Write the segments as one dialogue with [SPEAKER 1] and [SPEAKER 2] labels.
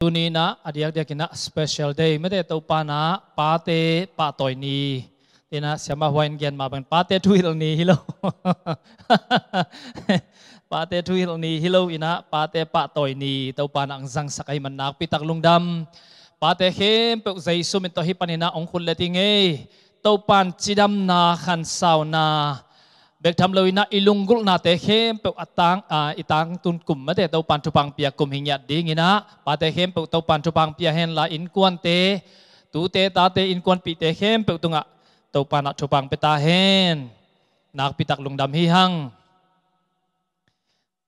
[SPEAKER 1] Tuni na adiak dia kina special day mete tau pana pate patoi ni tina siapa wine gian ma bang pate tuil ni hilo pate tuil ni hilo ina pate patoi ni tau pana ang zang sakai manak pitak lungdam pate hem pe zai sumin tohi panina ong khul letinge tau pan chidam na khan sauna bek tham lo ina ilunggul na te hem pe atang a à, itang tun kum ma te to pan chu pang pia kum hingya ding ina pa te hem pe to pan chu pang pia hen la in kuan te tu te ta te in kuan pi te hem pe tunga to pan chu pang pe ta hen nak pitak lung dam hi hang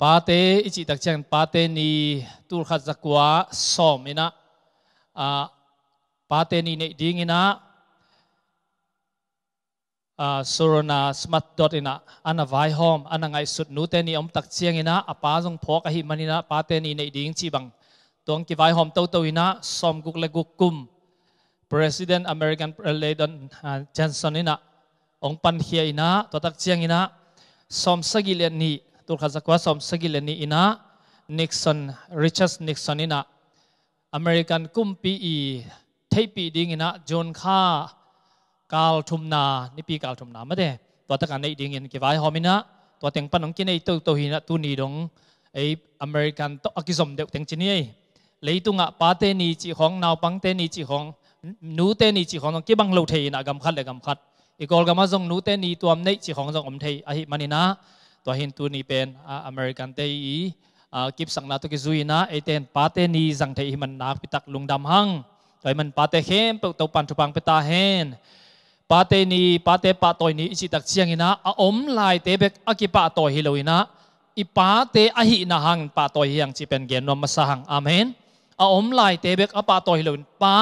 [SPEAKER 1] pa te ichi tak chen pa te ni tur khat zakwa som ina a à, pa te ni ne ding ina surona smart dot ina ana vai home ana ngai sut nu te ni om tak chiang ina apa jong phok a hi manina pa te ni nei ding chi bang tong ki vai home to to ina som guk le guk kum president american president johnson ina ong pan hia ina to tak chiang ina som sagi le ni tur kha zakwa som sagi le ni ina nixon richard nixon ina american kumpi e thei pi ding ina john kha กาลทุมนานี่ปีกาลทุมนาไม่ได้ตัวตะการในดิ่งเงินกี่ไว้หอมินะ ตัวเต็งปนของกินไอตัวตัวหินะตัวนี้ดงไออเมริกันตัวอักิสมเด็กเต็งจีนี่เลยตุงอ่ะป้าเตนีจีของนาวปังเตนีจีของนูเตนีจีของตรงกี่บังโลเทนะกำคัดเลยกำคัดอีกอลกามาจงนูเตนีตัวมในจีของจงอมเทอหิมันนะตัวหินตัวนี้เป็นอเมริกันเตอีกิบสังนาตุกิจุยนะไอเตนป้าเตนีสังเทีิมันนักปิตักลุงดำหังตัวมันป้าเตเข้มตัวปันทุปังปิตาเฮนปาเตนีปาเตปาตอยนีอิจิตักเชียงอินะอาอมลายเตเบกอากิปาตอยฮิโลอินะอิปาเตอหินะหังปาตอยยังจิเป็นเกนนมัสหังอามนอาอมลายเตเบกอปาตอยฮิโลอินปา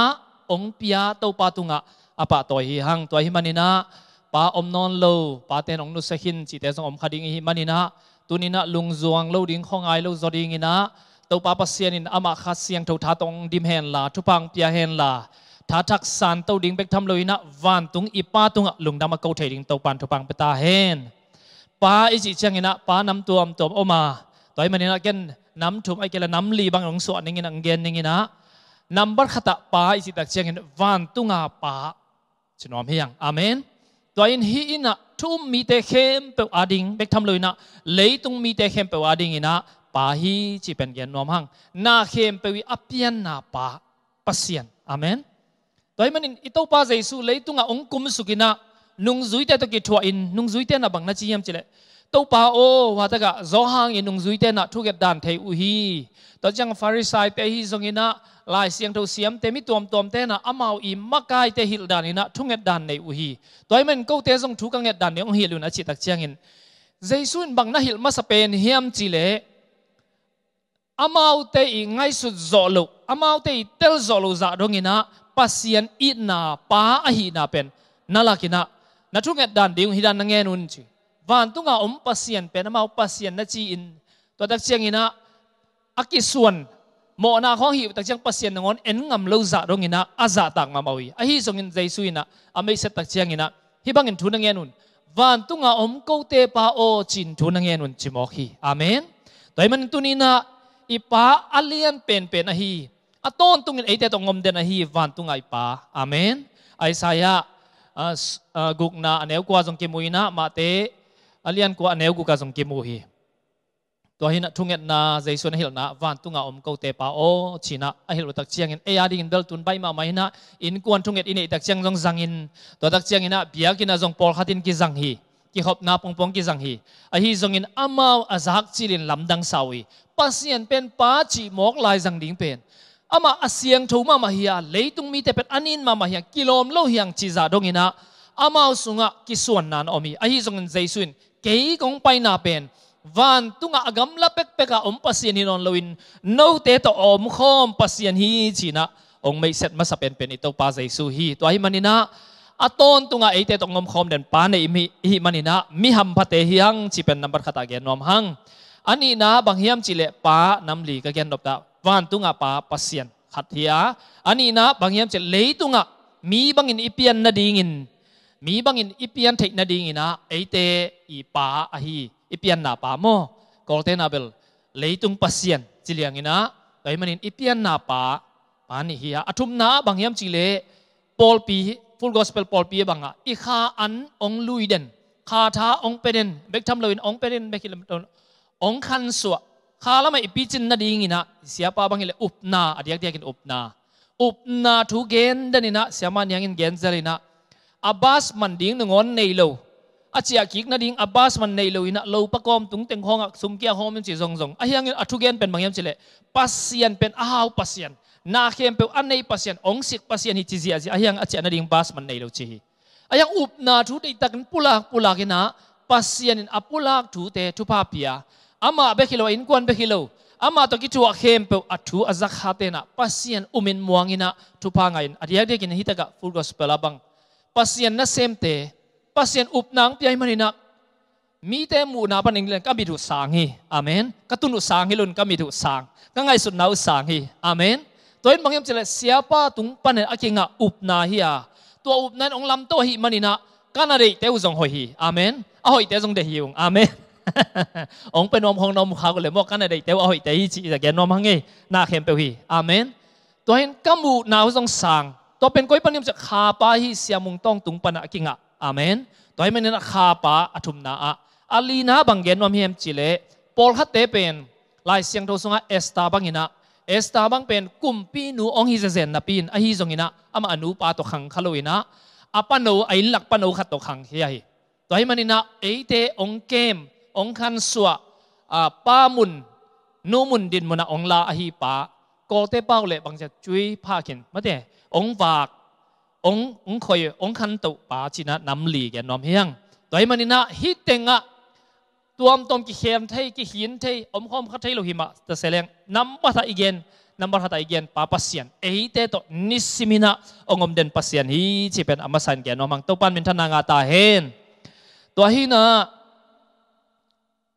[SPEAKER 1] องพิยาเตปาตุงะอปาตอยฮิหังตัวฮิมันินะปาอมนอนโลปาเตนองนุสหินจิเตสงอมคดิงฮิมันินะตุนินะลุงจวงโลดิงของไอโลจอดิงินะเตปาปัสเซียนินอามาคัสเซียงเทวทาตองดิมเฮนลาทุปังพิยาเฮนลาท่าทักสันเต้าดิ่งเป็กทำเลยนะวันตุงอีป้าตุงลุงดำมาเกาเทดิ่งเต้าปันทุปังเปตาเฮนป้าอิจิเชียงนะป้านำตัวมตัวออกมาต่อยมันนะเกนน้ำถุมไอเกลน้ำลีบางหลงส่วนนี่นังเกนนี่นะนัมบัดขตะป้าอิจิตักเชียงนะวันตุงอาป้าชนอมเฮียงอเมนตัวอินฮีนะทุ่มมีแต่เข้มเปอาดิงเป็กทำเลยนะเลยตุงมีแต่เข้มเปอาดิงนะป้าฮีจิเป็นเกนนอมหังนาเข้มเปวิอัิยันนาป้าปัสเซียนอเมน toy manin ito pa jaisu leitunga ongkum sukina nung zuite to ki thua in nung zuite na bang na chiam chile to pa o wa daga zo hang in nung zuite na thu get dan thei u hi to chang pharisai te hi zongina lai siang tho siam te mi tom tom te na amau i makai te hil dan ina thu get dan nei u hi toy man ko te zong thu ka get dan ne ong hi lu na chi tak chiang in jaisu in bang na hil ma sa pen hiam chile amau te i ngai su zo lo amau te i tel zo lo za dongina pasien i na pa a na pen nalakina na chung et dan ding hidan nange nun chi van tunga om um pasien pen ma pasien na chi in to dak chiang ina akisuan mo na khong hi tak chiang pasien ngon en ngam lo za rong ina aza tak ma mawi a hi song in jaisu ina amei se tak chiang ina hi bang in thu nange nun van tunga om um ko te pa o chin thu nange nun chi mo hi amen toy man tunina ipa alian pen pen ahi hi aton tungin ate tong ngom den a hi van tungai pa amen aisaya ah, ah, gukna aneu kwa jong kemuina ma te alian kwa aneu guka jong kimuhi hi to hina thunget na jaisun hil na van tunga om ko te pa o china a hil tak chiang in aya ding dal tun ma mai na in kuan thunget in tak chiang jong zangin in tak chiang ina bia na jong por hatin ki zanghi ki hop na pong pong ki jang hi a hi jong in amao azak chilin lamdang sawi pasien pen pa chi mok lai zang ding pen ama asiang tho ma ma hiya leitung mi te pet anin ma ma hiya kilom lo hiang chi za dong ina ama sunga kisuan nan omi ahi zong jaisun kei kong pai na pen van tunga agam la pek peka om pasien hi non loin no te to om khom pasien hi na ong mai set ma sapen pen ito pa jaisu hi to hi manina aton tunga ate to om khom den pa nei mi hi manina mi ham phate hiang chi pen number khata ge nom hang ani na bang hiam chile pa nam li ka gen dop ta วันตุงอปาพัสยนขัดเทียอันนี้นะบางอย่างจะเลยตุงอะมีบางอินอีเปียนนาดิงินมีบางอินอีเปียนเทคนาดิงินนะเอเตอีปาอ่ะฮีอีเปียนนาปาโมกอลเทนาเบลเลยตุงปัสยนจิเลียงินะไอมันอินอีเปียนนาปาปานี่เฮียอธุมนะบางอย่างจิเลปอลปีฟูลกอสเปลปอลปีบังอ่ะอีขาอันองลุยเดนคาถาองเปดนเบกทำเลยองเปดนเบกคิลมตนองคันสวะคาลมาอีปีจินนาดิ่งนะเสียป้าบังเฮลอุปนาอดีตเดียกินอุปนาอุปนาทุเกนเดนินะเสียมันยังกินเกนเจลินะอับบาสมันดิ่งนงอนในโลอาชียกิกนาดิ่งอับบาสมันในโลนะโลปะกอมตุงเต็งห้องสุมเกียห้องมันจีซงซงอายังอัทุเกนเป็นบางยังจิเลปัสเซียนเป็นอ้าวปัสเซียนนาเข้มเป็นอันในปัสเซียนองศิกปัสเซียนฮิจิเซียจีอายังอาชียนาดิ่งบาสมันในโลจีอายังอุปนาทุเตตักนปุลากปุลากินะปัสเซียนอัปุลากทุเตทุพาเปีย ama bekilo in kuan bekilo ama to kichu akhem pe athu azak hatena pasien umin muangina thupa ngain adiak de kin hitaga full gospel abang pasien na semte pasien upnang piai manina mi te mu na pan englen ka mi sang hi amen ka tunu sang hi lun ka mi sang ka ngai sun nau sang hi amen toin mangyam chele siapa tung panen akinga upna hi a tua upnan ong lam to hi manina kanare te uzong hoi hi amen a hoi te zong de hiung amen องเป็นนมของนมเขาเลยมอกันในเตวเอาแต่ฮิจิจาแกนมังเงนาเข้มเปวีอาเมนตัวเห็นกัมบูนาวต้องสังตัวเป็นก้อยปนิมจะคาปาฮิเสียมุงต้องตุงปนักิงะอาเมนตัวเห้มันนักคาปาอธุมนาอะอาลีนาบังเกนวมเฮมจิเลปอลคัตเตเป็นลายเสียงโทศงะเอสตาบังินะเอสตาบังเป็นกุมปีนูองฮิเซเซนนับปีนอฮิซงินะอามาอนุปาตุขังคาโลินะอปันโนไอลักปันโนขัดตุขังเฮียฮตัวเห้มันนักเอเตองเกมองคันสวะป้ามุนนูมุนดินมุนองลาอหีปาโกเตเป้าเลบางจะจุยพาเขินมาเดองฝาก ององคอยองคันตุปาชินะนำลีแกนอมเฮียงตัวมันนี่ะฮิตเตงะตัวมตมกิเคมเทกิหินเทอมคอมคัดไทโลหิมะแต่เสลงนัมบะทาอีเกนนัมบะทาอีเกนปาปัสเซียนเอฮิเตโตนิสิมินะองอมเดนปัสเซียนฮีจิเป็นอมสันแกนอมังตุปันมินทนางาตาเฮนตัวฮีนะ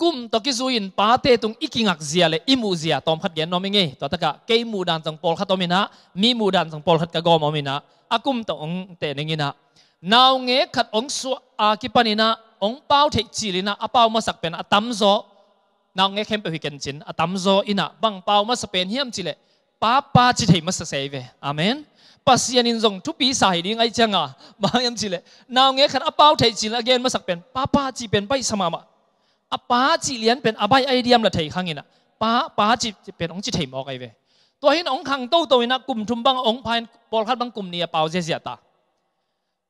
[SPEAKER 1] kum to ki zuin pa te tung ikingak zia le imu zia tom khat gen nomi nge to taka ke mu dan chang pol khat omina mi mu dan chang pol khat ka gom omina akum to ong te ningina naw nge khat ong su a ki panina ong pau the chilina apau ma sak pen atam zo naw nge khem pe hi ken chin atam zo ina bang pau ma sa pen hiam chile pa pa chi thei ma sa save amen pasian in zong thupi sai ding ai changa ma yam chile naw nge khat apau the chil again ma sak pen pa pa chi pen pai samama อป้าจีเลียนเป็นอบายไอเดียมละไทยขังอินะป้าป้าจีเป็นองค์จิไทยมอกไอเวตัวเห็นองขังโตตัวนะ กลุ่มทุมบังองพายบอลคัดบังกลุ่มเนียเปล่าเจียตา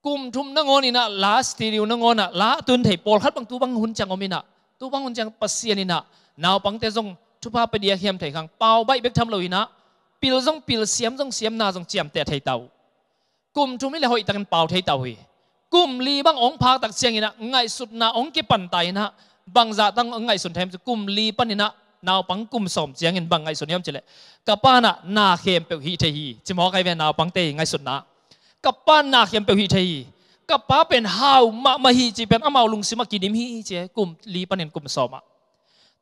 [SPEAKER 1] กลุ่มทุมนั่งอนี่นะลาสติริวนั่งอนะลาตุนไทยบอลคัดบังตวบังหุ่นจังอมินะตวบังหุ่นจังปัสเซียนินะนาวปังเตซงทุพาไปเดียเฮียมไทยขังเปล่าใบเบกทำเลยนะปิลซงปิลเสียมซงเสียมนาซงเจียมแต่ไทยเตากลุ่มทุมไม่เลยหอยตันเปล่าไทยเตาหีกลุ่มลีบังองพากตักเสียงนี่นะไงสุดนาองเก็บปั่นไตนะบางจะตั้งงไงสุนเทมจะกุมลีปันนี่นะนาวปังกุมสมเสียงเงินบางไงสนยมเจเลยกับป้าน่ะนาเข็มเปียวฮีเทฮีจิมอไกเวนนาวปังเตไงสุนนะกับป้านาเข็มเปียวฮีเทฮีกับป้าเป็นฮาวมะมะฮีจีเป็นอมาลุงสิมากิดิมฮีเจกุมลีปันนี่กุมสมอะ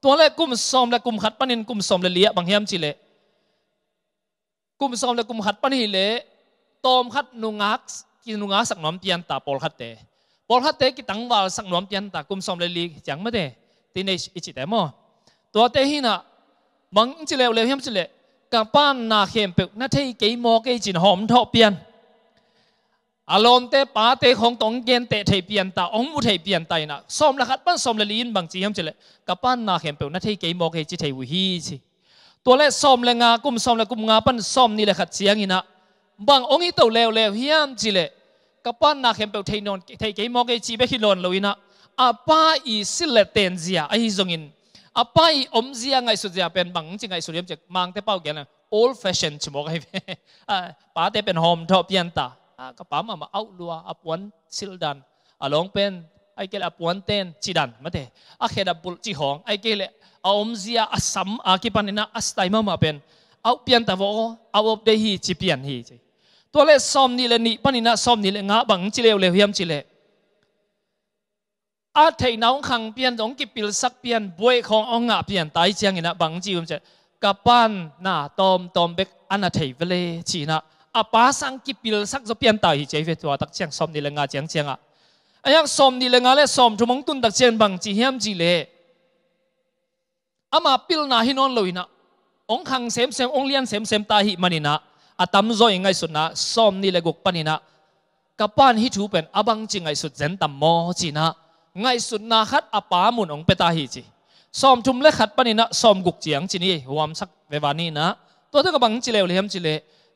[SPEAKER 1] ตัวแรกกุมสมและกุมขัดปันนี่กุมสมเลเลี้ยบางเฮียมจิเลยกุมสมและกุมขัดปันนี่เลยตอมขัดนุงักกินนุงักสักน้อมเตียนตาปอลขัดเตะ bỏ hết te ki tang wal sang nom pian ta kum som le chẳng mất ma de này ichi te mo tôi thấy hình à, mang chỉ le le hiam chỉ le cả ban na hem pe na thấy cái mò cái chin hom tho tiền, alom à te pa te khong tong gen te thei pian ta ong mu thei pian tai na som la khat pan som le lin bang chi hiam chi le ka pan na hem pe na thei ke mo ke chi thei wi hi chi to le som le nga kum som le kum nga pan som ni le khat chiang ina bang ong hi to le le hiam chi le กป้านนาเข็มเปทีนนที่กมกจีเบคิลนเลยนะอาปาอีสิเลเตนเซียไอ้จงอินอาปาอีอมเซียไงสุดจะเป็นบังจิงไงสุดยมจากมังเตเป้าแกนะ old fashion ชิมกให้เป้าเตเป็นโฮมทอปยันตาก็ป้ามามาเอาลัวอาปวนสิลดันอาลองเป็นไอเกลอาปวนเตนจีดันมาเตอาเขดับบุลจีหงไอเกลอาอมเซียอาซัมอาคิปันนี่นะอาสไตมามาเป็นเอาเปียนตาวอเอาอบเดฮีจีเปียนฮีจีตัวเลซอมนี่เลนี่ปนินะซอมนี่เลงะบังจิเลวเลวเฮียมจิเลอาเทน้องขังเปียนองกิปิลสักเปียนบวยขององงะเปียนตายเจียงนะบังจิวมเจกับปานหน้าตอมตอมเบกอันเทเวเลจีนะอาป้าสังกิปิลสักจะเปียนตายเจเวตัวตักเจียงซอมนี่เลงะเจียงเจียงอ่ะไอ้ยักซอมนี่เลงะเลซอมทุมงตุนตักเจียงบังจีเฮียมจิเลอามาปิลนาฮินอนเลยนะองขังเสมเสมองเลียนเสมเสมตายหิมันินะอาตมโจยงไงสุดนะซ้อมนี่เลยกุกปนิีนะกับป้านฮิจูเป็นอบังจิงไงสุดเจนตัมโมจีนะไงสุดนะขัดอปามุนองเปตาฮิจิซ้อมจุ่มเล็กขัดปนิีนะซ้อมกุกเจียงจีนี่หวมสักเววานี่นะตัวที่กับบังจิเลวเลี้ยมจิเล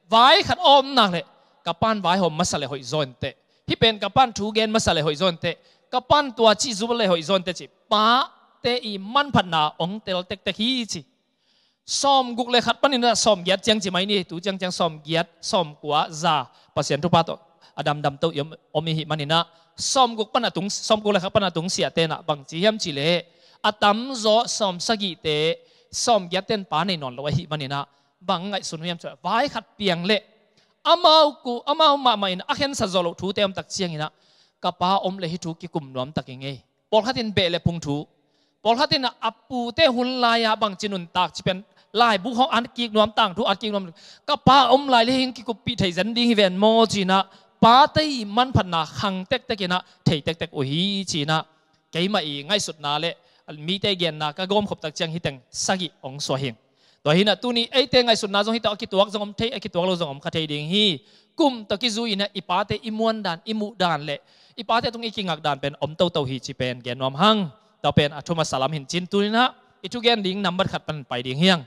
[SPEAKER 1] ไว้ขัดอมนักเลยกับป้านไว้หอมมาสเลยหอยโซนเตะที่เป็นกับป้านทูเกนมาสเลยหอยโซนเตะกับป้านตัวจีจูบเลยหอยโซนเตะจีป้าเตอีมันพันนาองเตลเตกเตฮิจิ som guk le khat panin ra som giat chang chi mai ni tu chang chang som giat som kwa za pasien tu pa to adam dam to yom omi hi manina som guk pana tung som guk le khat pana tung sia te na bang chi hiam chi le atam zo som sagi te som giat ten pa nei non lo hi manina bang ngai sun hiam cha vai khat piang le amau ku amau ma mai na akhen sa zo lo thu tem tak chiang ina kapa om le hi thu ki kum nom taking e bol khatin be le phung thu pol khatin apu te hun la ya bang chinun tak chi pen ลายบุคคลอันกีกน้อมต่างทุกอันกีกน้อมก็ป้าอมลายเลี้ยงกิกุปิไทยสันดิ้วียนโมจีนะป้าเตีมันพันนาหังเต็กเต็กนะไทยเต็กเต็กโอ้ยจีนะเก่มาอีง่ายสุดน่าเลมีแต่เงินนะก็กรมขบตักเจียงฮิตังสกิองสวหิงตัวหินะตัวนี้ไอ้แต่ง่ายสุดน่าจงฮิตเอาคิตวักจงอมไทยคิตวักเราจงอมคาเทยดิ้งฮีกุมตะกิจูอยนะอีป้าเตีอิมวนดานอิมุดานเลอีป้าเตีตรงอีกิงักดานเป็นอมเต้าเต้าฮีจีเป็นเงินนวมหังเต้าเป็นอัตมาสลามหินจินตัวนี้นะอีทุกเงินดิ้งนัมเบอรขัดป็นไปดิ้งเฮียง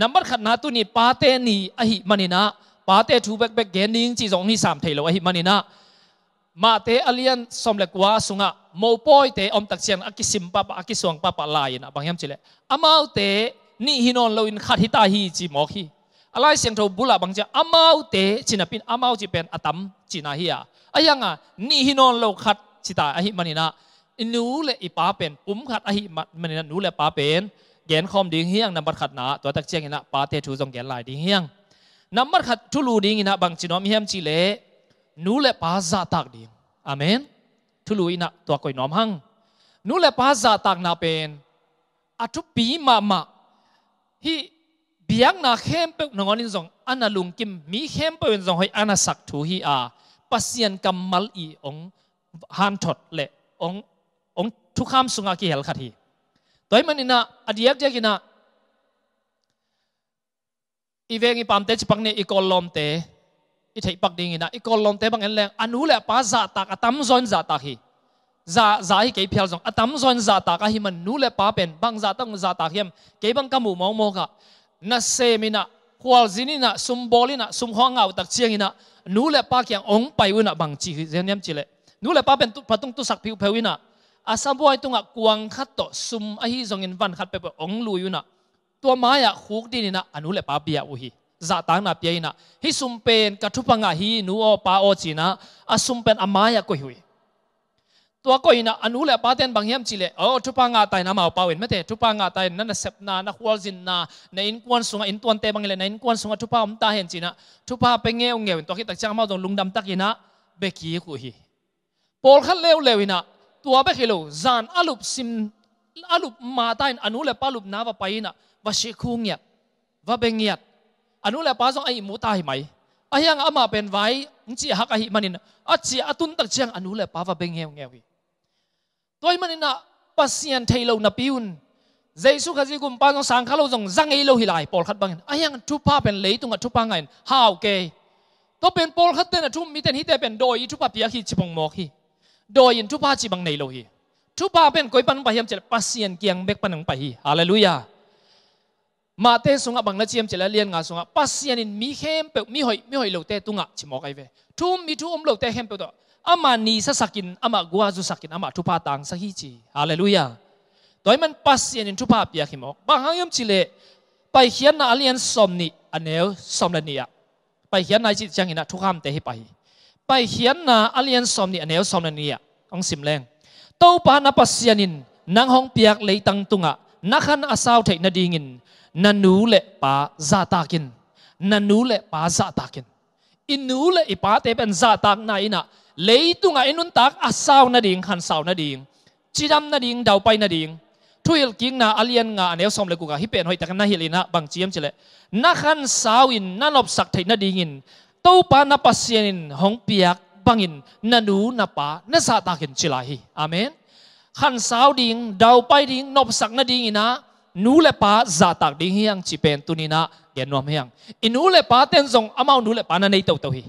[SPEAKER 1] นัมบัดขนาตุนี่ปาเตนีอหิมานินะปาเตทูเบกเบกเกนิงจีจงนี่สามเทโลอหิมานินะมาเตอเลียนสมเลกว่าสุงะโมปอยเตอมตักเซียนอักิสิมปะปะอักิสวงปะปะลายนะบางยามจิเลอามาเตนี่ฮินอนโลวินขัดฮิตาฮีจีมอคฮีอะไรเสียงทบุลาบางจะอามาเตจินาปินอามาจีเป็นอตัมจินาฮียาอยังอ่ะนี่ฮินอนโลขัดจิตาอหิมานินะนูเลอีปาเป็นปุ่มขัดอหิมานินะนูเลปาเป็นเกณฑ์คอมดิ้งเฮียงนำบัตรขัดหนา ตัวตักเชียงอินะปาเตชูทรงเกณฑ์ลายดิ้งเฮียงนำบัตรขัดทุลูดิ้งนะบางจีนอมเฮียมจีเล่นูเล่ปาซาตักดิ้งอเมนทุลูอินะตัวก้อยน้อมหังนูเล่ปาซาตักนาเป็นอัตุปีมามาฮีเบียงนาเข้มเป็นนงอนินทรงอันนาลุงกิมมีเข้มเป็นทรงให้อันนาสักทูฮีอาปัสเซียนกัมมัลอี องฮันทอดเล่อง อง ทุกข้ามสุงากิเฮลคัดที toy man ina adiak jak ina ivengi pamte chipakne ikol lomte i thei pak ding ina ikol lomte bang en leng anu le pa za tak atam zon za tak hi za za hi kei phial zong atam zon za tak a hi man nu le pa pen bang za tang za tak hiam kei bang kamu mo mo ka na se mina khwal zinina sumbolina sumhongau tak chiangina nu le pa kyang ong pai una bang chi hi zeniam chile nu le pa pen tu patung tu sak phiu phewina อาสาบวยตุงะกวงขัดต่อสุมอหิจงเงินวันขัดไปไปบองลุยนะตัวไม้อะคุกดินนะอนุเลปาเบียอุฮีจาตางนาเปียนะฮิสุมเป็นกระทุปังอะฮีนูโอปาโอจีนะอาสุมเป็นอามายะก็หุยตัวก็อินะอนุเลปาเตนบางเฮียมจีเลโอทุปังะตายนามาเปาเวนไม่เตทุปังะตายนั่นเซปนานักวอลจินนาในอินกวนสุงอินตวนเตบางเลนในอินกวนสุงทุปาอมตาเห็นจีนะทุปาไปเงี้ยวเงี้ยวตัวคิดตักจ้งมาตรงลุงดำตักยินะเบกีกุฮีโปลขั้เลวเลวินะตัวเบคิโลจานอาลุบซิมอาลุบมาตายอนุเลปาลุบนาวไปนะวาเชคุงเนี่ยว่าเบงเงียดอนุเลปาสองไอมูตายไหมอายังอามาเป็นไว้งจีฮักไอมันินอาจีอาตุนตักเชียงอนุเลปาว่าเบงเงียวเงียวตัวมันินะปัสยันเทโลนับยุนเจสุขจิกุมปานสังขารสจงจังเอโลหิไลปอลขัดบังเงินอายังทุป้าเป็นเลยตุงกับทุป้าเงินฮาวเกตัวเป็นปอลขัดเตนทุ่มมีเตนฮิเตเป็นโดยทุป้าเปียกฮิชิบงมอกฮีดยอินทุบาจีบังในโลฮีทุบาเป็นกอยปันไปยามเจริญปัสเซียนเกียงเบกปันงปะฮีฮาเลลูยามาเตสุงะบังนาเจีมเจริญเลียนงาสุงะปัสเซียนินมีเข้มเปมีหอยมีหอยโลเตตุงะชิมอกไอเวทุมมีทุอมโลเตเข้มเปตอามานีสักกินอามากัวจุสักกินอามาทุบาตังสักฮีจีฮาเลลูยาโดยมันปัสเซียนินทุบาเปียขิมอกบังหังยมจิเลไปเขียนนาเลียนสมนิอันเนลสมเลเนียไปเขียนนายจิตจังหินะทุกขามเตให้ไปไปเขียนนะอเลียนสอมนี่อันเอวสอมนันนี่อังสิมแรงเต้าปานาปัสยานินนางหงเปียกเลยตังตุงะนักขันอาสาวเทนดีงินนันนูเละปาซาตากินนันนูเละปาซาตากินอินนูเละอีปาเตเป็นซาตากนายนะเลยตุงะอินุนตักอาสาวนดิงขันสาวนดิงจีดมนดิงเดาไปนดิงทุยลกิงนาอเลียนงาเนวสมเลกุกะฮิเป็นหอยตะกันนาฮิลินะบังเจียมเจเลนักขันสาวินนันอบสักเทนดีงิน to pa na pasienin hong piak bangin nanu na pa na sa takin sila amen khan sao ding daw pai ding nop sak na ding ina nu le pa za tak ding hiang chi pen tu ni hiang inu le pa ten zong amau nu le pa na nei tau tau hi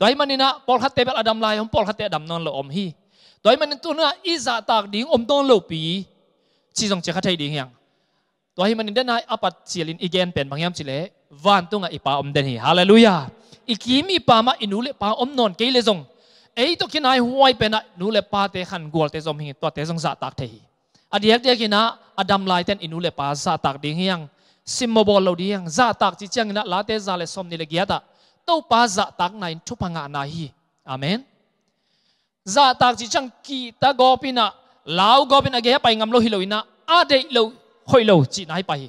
[SPEAKER 1] toy manina pol khat tebel adam lai hom pol khat te adam non lo om hi toy manin tu na i za tak ding om don lo pi chi zong che kha ding hiang toy manin den apat chialin igen pen bangyam chile van tunga ipa om den hi hallelujah ikimi pa ma inule pa om non ke le zong ei to kin ai huai pe na nule pa te khan gol te zom hi to te zong za tak the hi adiak te kina adam lai ten inule pa za tak ding hiang simbol lo ding za tak chi chang na la te za le som ni le gya ta to pa za tak na in thupanga na hi amen za tak chi chang ki ta gopina lao gopina ge pa ngam lo hi lo ina, ade lo hoi lo chi nai pa hi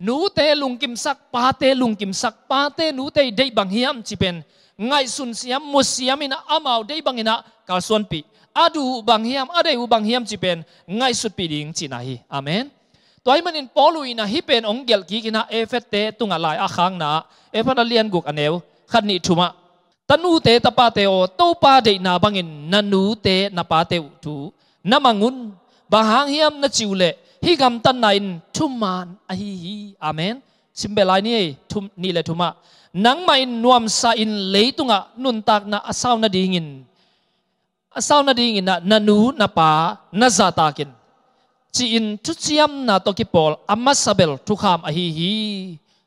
[SPEAKER 1] nu te lung kim sak pa te lung kim sak pa te nu te dei bang hiam chi pen ngai sun siam mo siam ina amau dei bang ina kal suan pi adu bang hiam ade u bang hiam chi pen ngai sut pi ding chi na hi amen toy manin polu ina hi pen ong gel ki kina e fet te tunga lai a khang na e pa lian guk anew khan ni thuma tanu te tapa te o to pa de na bangin nanu te na pa te tu namangun bahang hiam na chiule ฮิกัมตันไนทุมานอฮีฮีอาเมนสิมเบลายนี่ทุมนี่แหละทุมะนังไม่นวมซาอินเลยตุงะนุนตากนะอาสาวนาดิงินอาสาวนาดิงินนะนันูนาปานาซาตากินจีอินทุเชียมนาตกิปอลอามซสเบลทุขามอฮีฮี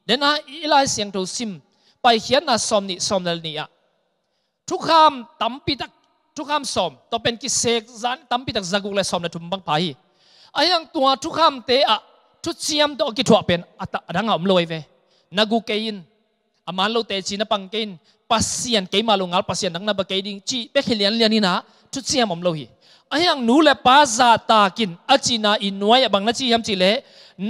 [SPEAKER 1] เดนาอีไลเสียงทูซิมไปเขียนนะซอมนิสซอมเดลนี่อะทุกามตั้มปิตักทุกคำสอมต้องเป็นกิเสกซันตั้มปิตักจักุเลสอมนะทุมบังพายไอ้ยังตัวทุกคำเตะทุกเชียมตัวกิจวัตรเป็นอัตดังอ่ะมลอยเวนักูเกินอามันเราเตะชินะปังเกินปัสเซียนเกมาลงอัลปัสเซียนดังนับักเกินจีเปบคเลียนเลียนนี่นะทุกเชียมอมลอยอ้ยังนู่เลป้าซาตากินอาจีน่าอินวยบังนาจียมจีเล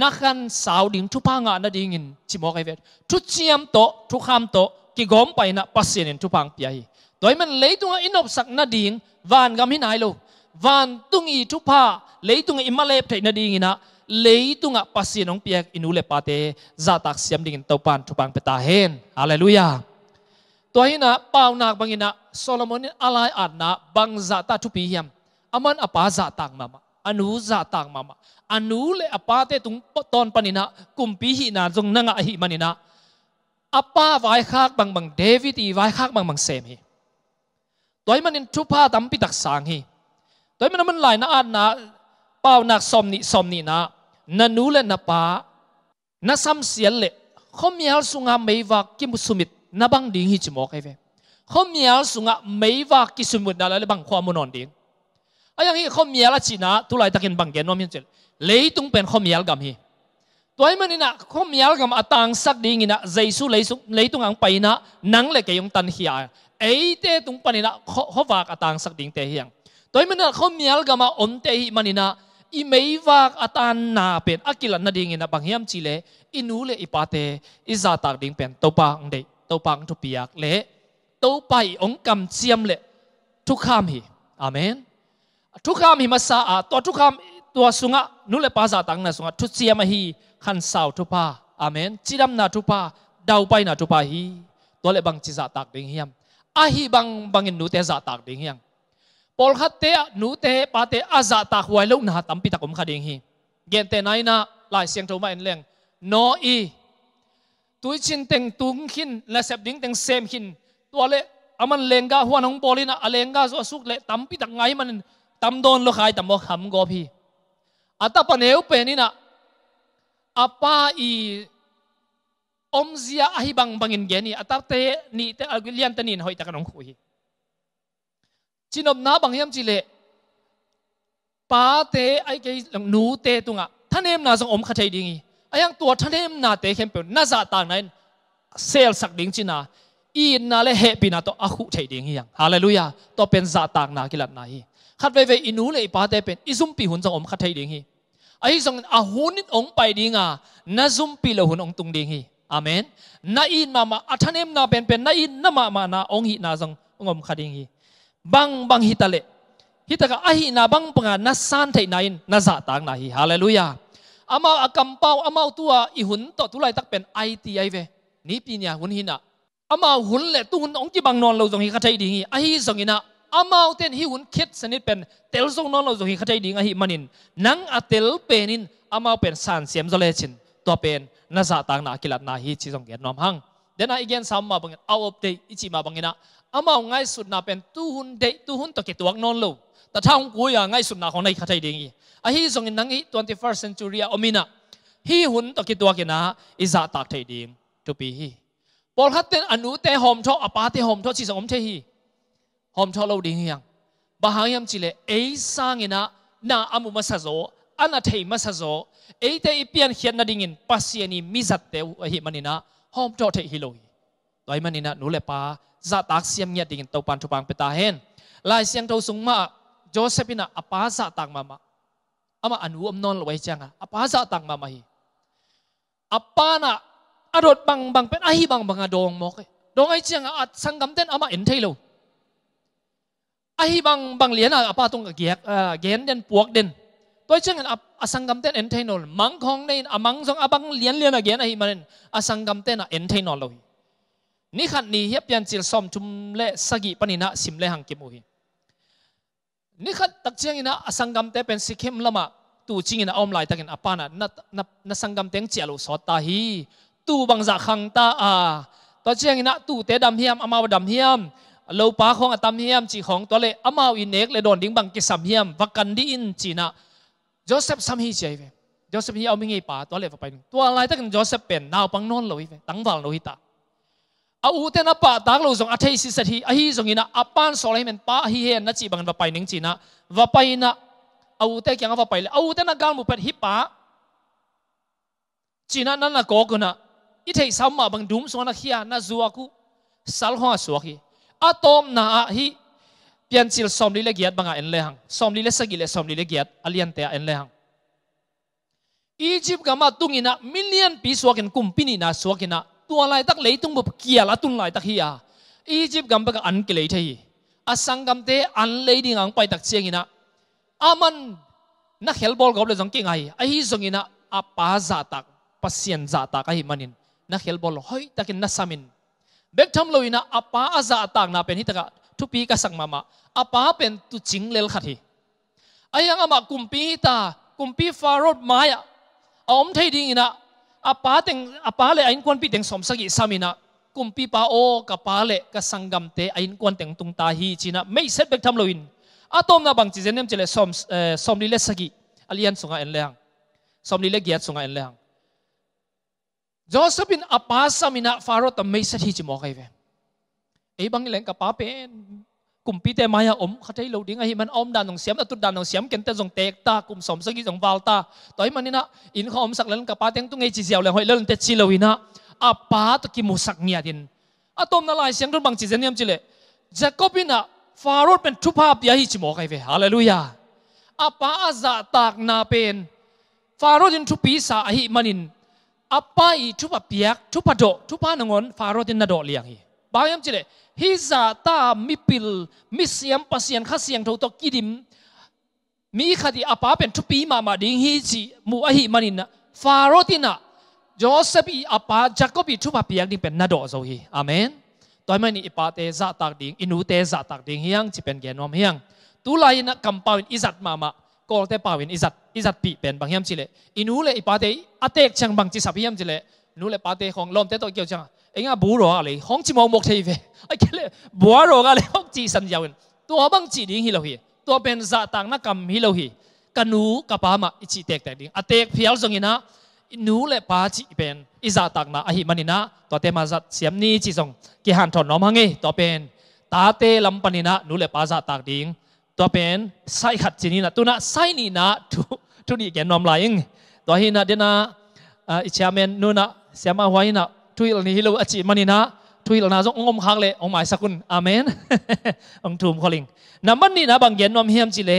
[SPEAKER 1] นักขันสาวดิ่งทุพังอ่ะนาดิ่งินจิมอกไอเวทุกเชียมโตทุกคำโตกิ่งกอมไปนะปัสเซียนทุพังพี่ไอ้ตัวมันเลยตัวอินอบสักนาดิ่งวานกำหินายลู van tung i chu pha le tung i ma lep thei na ding ina le tung a pasi nong piak inu le pate za tak siam ding to pan chu pang peta hen hallelujah to hina pau nak bangina solomon alai adna bang za ta chu pi hiam aman apa za tak mama anu za tak mama anu le apa te tung ton panina kumpi hi na jong nanga hi manina apa vai khak bang bang david i vai khak bang bang sem hi toy manin chu pha tam pi tak sang hi แต่มันมันหลายนะอันนะเป้านักสมนิสมนินะนันูเลนป้านะซ้ำเสียเละเขามีอลสุงาไม่ว่ากิมุสุมิดนับังดิ้งฮิจมอกเอเวเขามีอลสุงาไม่ว่ากิสุมุดอะไรบังความมนนดิ้งไอ้ยังฮีเขามีอลจีนะตุไลตะกินบังเกนนอมิัเจลเลยตุงเป็นเขามีอลกัมฮีตัวไอ้มันนี่นะเขามีอลกัมอตังสักดิ้งนะเจสุเลยสุเลยตุงอังไปนะนังเลยเกยงตันเฮียไอ้เตตุงปันนี่นะเขาเขาวากอตังสักดิ้งเตเฮียงตัวมันเขาเมียรก็มาอมเตหิมันนะอีไม่ว่ากอาตานนาเป็นอากิลันนดิ่งนะบางยามจีเลอินูเลอิปาเตอิซาตักดิ่งเป็นตัวปังเดตัวปังทุปียักเลตัวไปองกำเจียมเลทุกขามีอาเมนทุกขามีมาสะอาตัวทุกข์ามตัวสุงะนุเลปาซาตังนะสุงะทุเจียมหีขันสาวทุปาอาเมนจิดมนาทุปาดาวไปนาทุปาหีตัวเลบังจิซาตักดิ่งยามอาหีบังบังอินูเตซาตักดิ่งยังปอลคัดเตะหนูเตะปาเตะอาซาตาควายลูกนาตัมปิตะกมขัดเองฮีเกณฑ์เตนายนะลายเสียงโทรมาเอ็นเลงโงนออีตุยชินเต็งตุงขินและเสบดิ้งเต็งเซมขินตัวเละอามันเลงกาหัวน้องปอลินะอเลงกาสวสุกเละตัมปิตะไงมันตัมโดนลูกายตัมบอกคำกอพีอัตปะเนวเป็นนี่นะอาป้าอีอมเสียอหิบังบังอินเกนีอัตเตนี่เตอกิเลียนตนินหอยตะกันองคุยจินอบน้าบางยามจิเลป้าเตไอเกยหลังหนูเตตุงอ่ะท่านเอ็มนาสงอมขัดใจดิ่งไอยังตัวท่านเอ็มนาเตเข้มเปยวน่าจะต่างนั้นเซลสักดิ่งจีนาอีน่าเลเฮปีนาตัวอาคุใจดิ่งยังฮาเลลูยาตัวเป็นจะต่างนากิลัดนาฮีขัดเวเวอินูเลยป้าเตเป็นอิซุมปีหุ่นสงอมขัดใจดิ่งี้ไอสงอาหุนิดองไปดิ่งะน่าซุมปีละหุนองตุงดิ่งี้อเมนน่าอินมามาอัฐานเอ็มนาเป็นเป็นน่าอินน่ามามานาองหิน่าสงงอมขัดดิ่งฮีบังบังฮิตาเลฮิตากะอาหินาบังปงานัสานเทนานนะซาตังนาฮิฮาเลลูยาอามาอักัมปาวอามาตัวอีหุนตอตุไลตักเป็นไอทีไอเวนี่ปีเนี่ยหุนหินะอามาหุนเลตุหุนองจีบังนอนเราสงฮิคาไทดิงฮิอาหิสงินะอามาเต็นฮิหุนคิดสนิทเป็นเตลซงนอนเราสงฮิคาไทดิงอหิมันนินนังอัตเตลเป็นินอามาเป็นสันเสียมโซเลชินตัวเป็นนะซาตังนาคิลัดนาฮิชิสงเกตนอมฮังเดนอีกยันซ้ำมาบังเอาอัปเดตอีจิมาบังเงินะอามาง่ายสุดน่ะเป็นตู้หุ่นเดตู้หุ่นตะเกียตัวนอนลูแต่ถ้าองกูอย่างง่ายสุดน่ะของในคาไทยดีงี้อ่ะฮีส่งนังอี21 century อมินะฮีหุ่นตะเกียตัวกินนะอิจาตักไทยดีงทุปีฮีบอลขัดเต้นอนุเตหอมชออปาเตหอมชอชิสอมเทฮีหอมชอเราดีงี้ยังบางยามจิเลเอ้สร้างเนะน่าอามุมาซะโซอันนั้นเทมาสะโซเอเตอีเปียนเขียนนาดิ้งินปัสเซียนีมิจัดเตวอฮิมันินะหอมชอเทฮิโลฮีตัวมันนี่นะนูเลปาจะตักเสียมเงียดิ่งตัวปันทุบังเปตาเฮนลายเสียงตัวสูงมาโจเซปินะอปาจะตักมามาอามาอันวมนอนลอยจังอ่ะอปาจะตักมามาฮีอปานะอารมณ์บังบังเป็นอหิบังบังอะดองมอกดองไอจังอ่ะสังกำเต้นอามาเอ็นเทโลอหิบังบังเลียนอ่ะอปาตรงกับเกียกเออเกนเด่นปวกเด่นตัวเช่นกันอาสังกัมเต้นเอ็นเทนอลมังคองในอามังสองอาบังเลียนเลียนอะไรเงี้ยนะฮิมันอาสังกัมเต้นเอ็นเทนอลเลยนี่ขันนี้เฮียบยันจิลสอมจุมเละสกิปนินะสิมเลหังกิมุฮีนี่ขันตักเชียงอินะสังกัมเตเป็นสิเข้มละมาตูจิงอินะอมไลตักินอปานะนันันัสังกัมเตงเจีลุสอตาฮีตูบังจกขังตาอาตัวเชียงอินะตูเตดำเฮียมอมาวดำเฮียมโลปาของอตัมเฮียมจีของตัวเลอมาวอินเอกเลโดนดิ้งบังกิสัมเฮียมวักกันดีอินจีนะโจเซฟซัมฮีเจเวยโจเซฟฮีเอาไม่งี้ปาตัวเลไปตัวอะไรตักินโจเซฟเป็นนาวปังนนโลฮิเวตั้งวันโลฮิตา a u te na pa dak lo zong a thei si sa hi a hi zong ina a pan so lai men pa hi he na chi bang va pai ning chi na va pai na a u te kyang va pai le a u te na gal mu pet hi pa chi na na na ko ko na i thei sam ma bang dum so na khia na zuwa ku sal hoa so khi a tom na a hi pian chil som li le giat banga en le hang som li le sagi le som li le giat alian te en le hang Egypt gama tungina million pi suakin kumpini na suakina ตัวอะไรตักเลยตุงบุบเกียละตุนไหลตักเฮียอียิปต์กัมเบกอันเกลียทีอาสังกัมเตอันเลยดิ่งังไปตักเชียงอินะอามันนักเฮลบอลกับเลยสังเกตไงไอ้ส่งอินะอาปาจาตักพัศเัียนจาตักไอ้มันินนักเฮลบอลเฮ้ยตักินนัสามินเบกทำเลยนะอาปาาจาตักนาเป็นี่ตกะทุพีกัสังมามาอาปาเป็นตุจิงเลลขัดทีไอ้ยังอามากุมพีตากุมพีฟาโรดไม้อะอมเทดิ่งอินะ apa teng apa le ain kon pi teng som sagi samina kumpi pa o kapale ka sanggam te ain kon teng tung ta hi china mei set back tham loin atom na bang chi jenem chele som eh, som li le sagi alian sunga en leang, som li le giat sunga en leang, Joseph in apa samina faro ta mei set hi chi mo kai ve ei bang leng ka pa pen กลุ่มพีเตมายาอมเขาใจเโลดิ้งไอ้มันอมดันของเสียมตุดันของเสียมเกนเตะส่งเตกตากลุ่มสมสกิส่งวาลตาตอนนี้มันนี่นะอินเขาอมสักเล่นกับป้าเต็งตุ้งไอ้จีเจียวเลยหอยเล่นเตจิเลวินะอาป้าตะกิมุสักเนียดินอะตอมนั่นลายเสียงรถบังจีเซนียมจิเลเจกอบินะฟาโรดเป็นทุพภาพยาีฮิจิโมกัยเวฮาเลลูยาอาป้าอาซาตากนาเป็นฟาโรดินทุปีสาหิมันินอาป้าอีทุพภาพยาทุพปะโดทุพภานงอนฟาโรดินนาโดเลียงฮีบางยามจิเลฮิซาตามิปิลมิเสียมปะเสียนข้าเสียงทูกตกิดิมมีคดีอาป้าเป็นทุปีมามาดิงฮิจิมูอหิมันินะฟาโรตินะโยเซบีอาป้าจักบีทุบเปียกดิเป็นนาดอโซฮีอเมนตอนไม่นีอปาเตซาตักดิงอินูเตซาตักดิงเฮียงจีเป็นแกนอมเฮียงตุลายนะกมปาวินอิจัดมามาก็เตปาวินอิจัดอิจัดปีเป็นบางเฮียมจิเลอินูเลอปาเตอเตกเชียงบางจิสับเฮียมจิเลนูเลปาเตของลมเตโตเกียวจังအိမ်ကဘိုးတော်ကလေဟောင်းချီမောင်မောက်သေးပဲအဲ့ကလေဘွားတော်ကလေဟောက်ကြည့်စံကြောင်ตัวบังจีดิ้งฮิโลฮีตัวเป็นซาตังนักกรรมฮิโลฮีกันูกับปามาอิจิเตกแต่ดิ้งอเตกเพียวสงินะนูและปาจิเป็นอิซาตังนะอหิมันินะตัวเตมาจัดเสียมนี้จิสงกิหันถอนน้อมหังเงตัวเป็นตาเตลำปนินะนูและปาซาตักดิ้งตัวเป็นไซขัดจินินะตัวนะไซนีนะทุทุนี่แกนอมลายเองตัวฮินะเดนะอิชาเมนนูนะเสียมาไว้นะทุยลนี้ฮิโลอจิมันินะทุยลนาจงงมคักเลยองหมายสักุลอเมนองทูมคอลิงนั่นมันนี่นะบางเย็นนอมเฮียมจิเล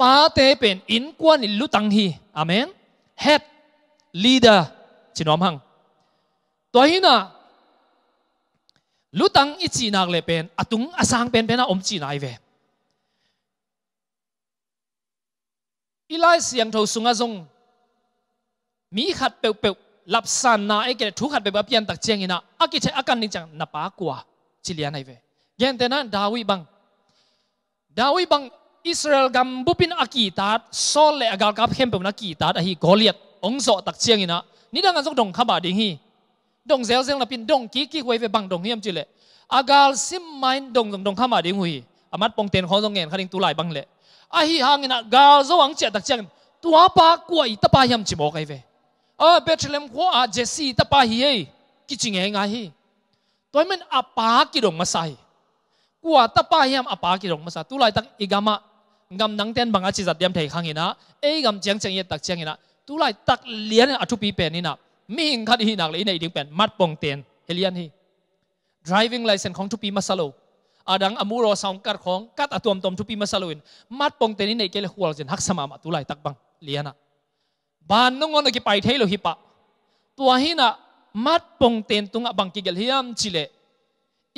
[SPEAKER 1] ป้าเตเป็นอินกวนิลุตังฮีอเมน head leader จินอมหังตัวฮีนะลุตังอิจีนักเลยเป็นอตุงอสังเป็นเป็นอมจีนายเวอีไลเสียงทศงอาจงมีขัดเปลวเปลว lập sàn na ấy cái thu bê bẹp yên tắc chiang ina aki che akan ni chang na pa kwa chilian ai ve gen te na dawi bang dawi bang israel gam bupin aki ta sol le agal kap hem pem na ki ta hi goliat ong zo tak chiang ina ni dang azok dong khaba ding hi dong zel zel na pin dong ki ki hoi ve bang dong hiam chile agal sim mind dong dong dong khama ding hui amat pong ten khong dong ngen khading tu lai bang le a hi hang ina gal zo ang che tak chiang tua pa kwa i ta pa hiam chi mo a Bethlehem ko a Jesse ta pa hi ei ki ching e nga hi toy men a pa ki dong masai kwa ta pa hiam a pa ki dong masa tu lai tak igama ngam nang ten banga chi zat diam thei khang ina ei gam chang chang ye tak chang ina tu lai tak lian a thu pi pen na, mi hing khat hi nak le ina ding pen mat pong ten helian hi driving license khong thu pi masalo adang amuro sound kar khong kat atom tom thu pi masaloin mat pong ten ina ke le khwal jen hak sama ma tu lai tak bang liana บานนงอนกี่ไปเทโลฮิปะตัวหินะมัดปงเตนตุงบังกิเกลฮิมจิเล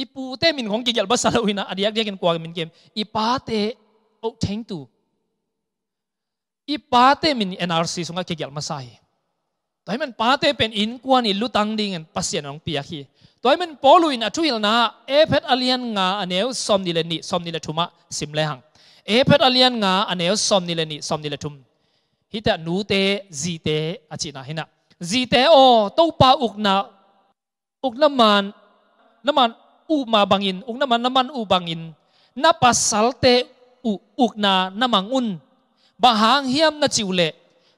[SPEAKER 1] อีปูเตมินของกิเกลบัสซาลวินะอดียกเดียกันกวามินเกมอีปาเตเอเทงตูอีปาเตมินเอ็นอาร์ซีสุงกิเกลมาไซ่ตัวใหมันปาเตเป็นอินกวนอิลุตังดิงันปัสเซียนของปียกีตัวใหมันโพลุยนะทุยลนาเอเพดอเลียนงาอันเนวซอมนิเลนิซอมนิเลทุมะสิมเลหังเอเพดอเลียนงาอันเนวซอมนิเลนิซอมนิเลทุม hi ta nu te zi te a chi na hina zi te o to pa uk na uk naman naman u ma bangin uk naman naman u bangin na pasal te u uk na namang un bahang hiam na chiule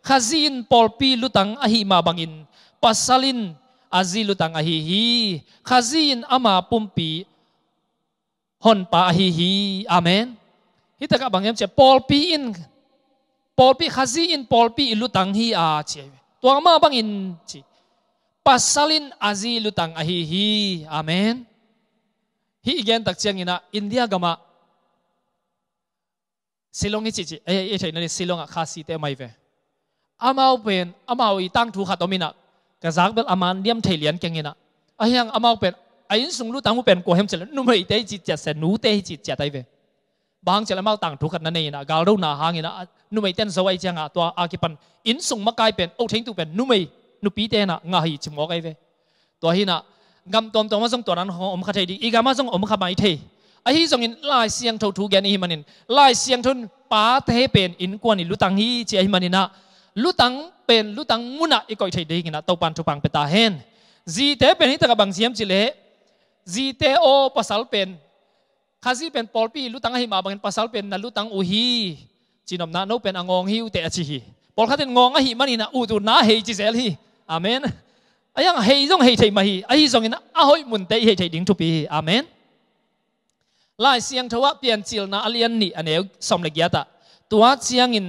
[SPEAKER 1] khazin polpi lutang ahi ma bangin pasalin azi lutang ahi hi khazin ama pumpi hon pa ahi hi amen hi ta ka bangem che polpi in polpi khazi in polpi ilutang hi a che tuang ma bang in chi pasalin azi lutang a hi amen hi igen tak chiang ina india gama silong chi chi ay e na ni silong a khasi te mai ve amau pen amau i tang thu khat omina ka zak bel aman diam thailian kengina a hiang amau pen ain sung lu tang pen ko hem chel nu mai te chi cha se nu te chi cha tai ve บางเจเละมาต่างทุกขันั้นเองนะกาลูนาหางนะนุ่มไอเต้นสวยจังอ่ะตัวอากิปันอินส่งมากลายเป็นโอ้เทงตุเป็นนุ่มไอนุ่ปีเต้นะงาหีชิมอกไอเวตัวฮีนะกำตัวตัวมาส่งตัวนั้นของอมคใจดีอีกามาส่งอมับไมเทไอฮีส่งอินลายเสียงเท่าทูแกนอีมันนินลายเสียงทุนป้าเทเป็นอินกวนิลุตังฮีเจอีมันนินะลุตังเป็นลุตังมุนะอีกอยเทดีกินะเต้าปันทุปังเปตาเฮนจีเตเป็นีิตกับบางเสียมจิเล่จีเตโอปัสสลเป็น kazi pen polpi lutang hi ma bangin pasal pen na lutang uhi chinom na no pen angong hi ute achi hi pol khatin ngong hi mani na u tu na hei chi zel hi amen ayang hei jong hei thei ma hi ai jong in a hoi mun te hei thei ding tu pi amen lai siang thawa pian chil na alian ni aneu som le gyata tua chiang in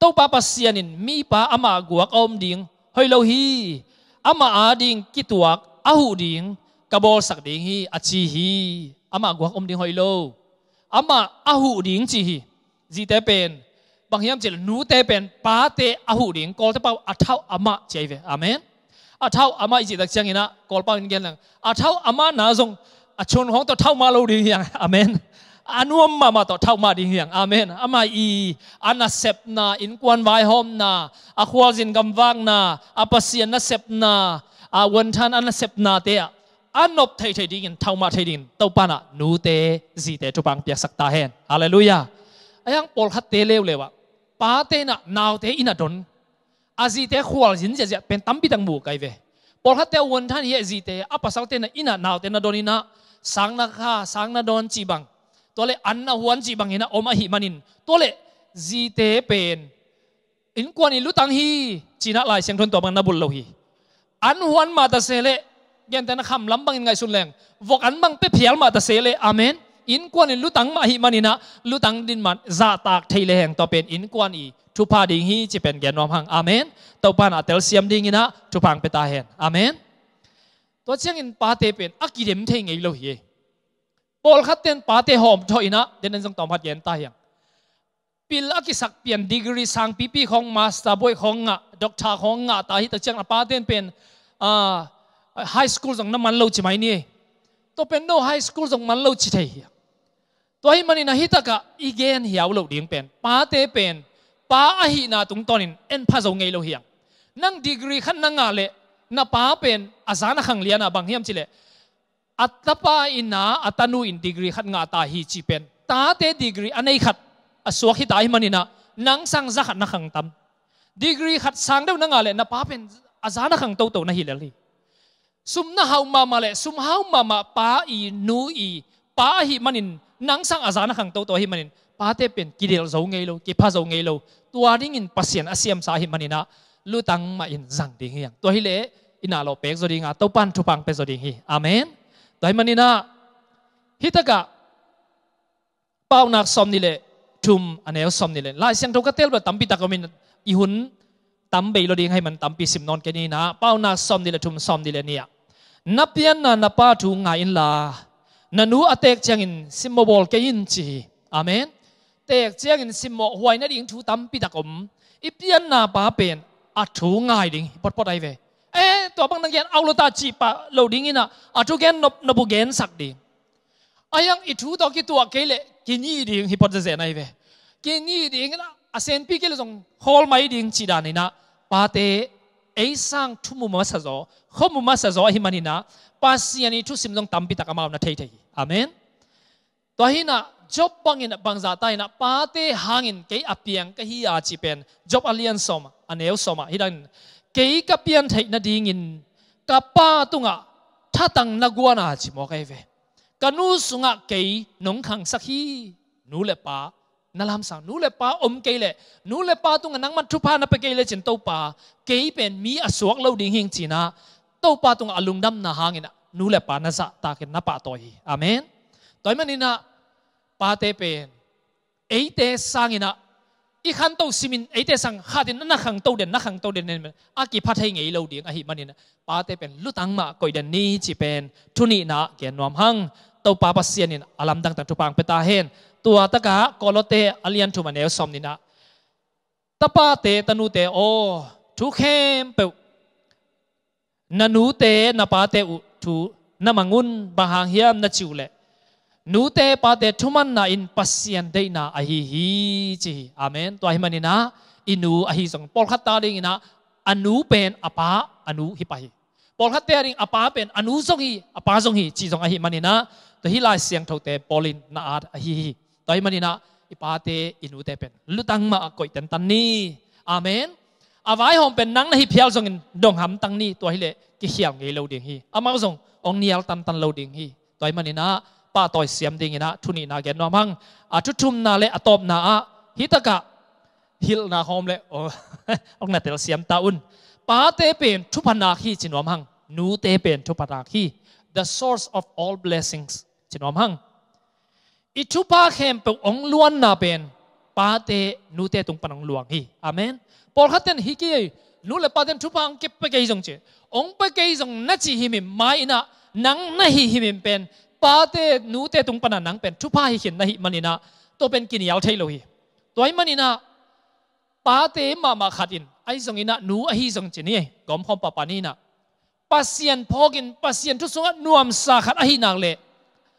[SPEAKER 1] to pa pa sian in mi pa ama guak om ding hoi lo hi ama a ding kituak ahu ding kabol sak ding hi achi hi ama guak om ding hoi lo ama ahu ding chi hi ji te pen bang hiam chel nu te pen pa te ahu ding kol te pau athau ama chei ve amen athau ama ji dak chang ina kol pau in gen lang athau ama na zong achon hong to thau ma lo ding yang amen anu amma ma to thau ma ding yang amen ama i ana sep na in kwan vai hom na akhwal jin gam wang na apasian na sep na a wan than ana sep na te a anop thei thei ding in thauma thei ding to pana nu te zi te to pang sắc sakta hen hallelujah ayang pol khat te lew lewa pa te na naw te ina don azi te khwal jin ja ja pen tam bi dang mu kai ve pol hát te won than ye zi te apa sal te na ina naw te na don ina sang na kha sang na don chi bang to le an na huan chi bang ina oma hi manin to le zi te pen in kwani lutang hi china lai siang thon to bang na bul lo hi an huan ma ta se le ยันแต่นักคำล้ำบังยังไงสุนแรงวกอันบังเปเพียลมาตะเสเลอเมนอินกวนลุตังมาหิมานินะลุตังดินมันจาตากเทเลแห่งต่อเป็นอินกวนอีทุพาดิงฮีจะเป็นแกนวอมหังอเมนต่อปานอัตเลเซียมดิงินะทุพังเปตาเห็นอเมนตัวเชียงอินปาเตเป็นอักิเดมเทงไงเราเฮบอลขัดเตนปาเตหอมทอยนะเดนันจงตอมพัดเย็นตายังปิลอักิสักเปลี่ยนดีกรีสังปีปีของมาสตาบอยของงะด็อกชาของงะตาฮิตเชียงอปาเตนเป็นอ่า high school rằng năm man lâu chỉ mai ni to pen no high school rằng man lâu chỉ thầy hi to hi mani na hi ta ka igen hiao lo ding pen pa te pen pa a hi na tung tonin en pha zo ngei lo hiang nang degree khan na nga le na pa pen azana khang liana bang hiam chile atapa ina atanu in degree khat nga ta hi chi pen ta te degree anei khat aswa khi ta hi na nang sang za khat na khang tam degree khat sang deuh na nga le na pa pen azana khang to to na hi le สุมนะฮาวมามาเลสุมฮาวมามาป้าอีนูอีป้าหิมันินนังสังอาจารย์นักตัวตัวหิมันินป้าเตเป็นกิเดลเจ้าไงโลกิพาเจ้าไงโลตัวดิ้งินปัสเซียนอาเซียมสาหิมันินะลูตังมาอินสังดิ้งยงตัวฮิเลอินาโลเป็กซดิงาโตปันทุปังเป็กดิงฮีอาเมนตัวหิมันินะฮิตกะเป้านักสมนิเลทุมอันเอลสมนิเลลายเสียงทุกเตลแบบตัมปิตะกมินอีหุนตัมเบลดิงให้มันตัมปีสิมนอนแกนี้นะเป้านักสมนิเลทุมสมนิเลเนี่ย napian na napa thu nga in la nanu atek changin simmo bol ke in chi amen tek changin simmo huai na ding thu tam pi takom ipian na pa pen a thu ngai ding pot pot ai ve e to bang nang gen aulo chi pa lo ding ina a thu gen nop nobu gen sak ding ayang i thu to ki tua ke le kini ding hi pot ze nai ve kini ding na asen pi ke le jong hol mai ding chi da ni na pa te ấy sang thu mù mà sa gió không mù mà sa gió hi mani na pasi ani thu sim long tam bi takama na thei thei amen to hi na job bangin bangza tai na pa te hangin ke apiang ka hi a chi pen job alien som aneu som hi dan ke ka pian thei na ding in ka pa tunga thatang nagwana chi mo kai ve kanu sunga ke nong khang sakhi nu le pa นลามสังนูเลปาอมเกลเลนูเลปาตุงนังมันทุพานับเกลเลจินเต้าปาเกยเป็นมีอสวกเลาดิ่งหิงจีนะเต้าปาตุงอลุงดำนาหางินะนูเลปานาสะตาเกนับปาตอยฮีอาเมนตอยมันนี่นะปาเตเป็นเอเตสังินะอีขันโตสิมินเอเตสังขาดินนักขังโตเด่นนักขังโตเด่นเนี่ยอากิพัทเฮงเอเลาดิ่งอหิมันนี่นะปาเตเป็นลุตังมาก่อยเดนนี้จีเป็นทุนีนะเกียนนวมหังเต้าปาปัสเซียนินอลัมดังตังทุพังเปตาเฮนตัวตะกะกอลเตอเลียนทุมันเอลสมนินะตะปาเตตนูเตโอทุเขมเปนนูเตนปาเตอุทุนมังุนบางเฮียมนจิวเลนูเตปาเตทุมันนาอินปัสเซียนเดนาอหิฮีจีอาเมนตัวหิมันินะอินูอหิสงปอลคัตตาดิงนะอนูเป็นอปาอนูฮิปาฮิปอลคัตเตอริงอปาเป็นอนูสงฮีอปาสงฮีจีสงอหิมันินะแต่ฮิลายเสียงเท่าเตปอลินนาอาดอหิฮีตอยมันีนะอีปาเตอินูเตเป็นลุตังมาก่อยตันตันนี่อาเมนอาวัยของเป็นนังในฮิเพียวสรงินดงหำตังนี้ตัวฮิเลกิเชียงเงยโลดิงฮีอามาทรงองเนียลตันตันโลดิงฮีตอยมันีนะป้าตอยเสียมดิงนะทุนีนาเกนวามังอาชุทุมนาเละอตบนาฮิตกะฮิลนาหอมเละโอ้องนาเตลเสียมตาอุนป้าเตเป็นทุพนาคีจินวามังนูเตเป็นทุพนาคี the source of all blessings จินวามังอิจุปาเข็มเป็องล้วนนาเป็นปาเตนูเตตุงปนังหลวงฮีอเมนปอลขัดเตนฮิกี้นูเลปาเตนชุพังเก็บไปเกยจงเจองไปเกยจงนัจิฮิมิมไม่นะนังนัฮิฮิมิเป็นปาเตนูเตตุงปนังนังเป็นจุปาฮิเขียนนัฮิมันินะตัวเป็นกินยาวเทโลฮีตัวไอมันินะปาเตมามาขัดอินไอจงอินะนูไอิจงเจนี่กอมพอมปปานีนะปัสเซียนพอกินปัสเซียนทุส่วนนวมสาขัดไอินางเล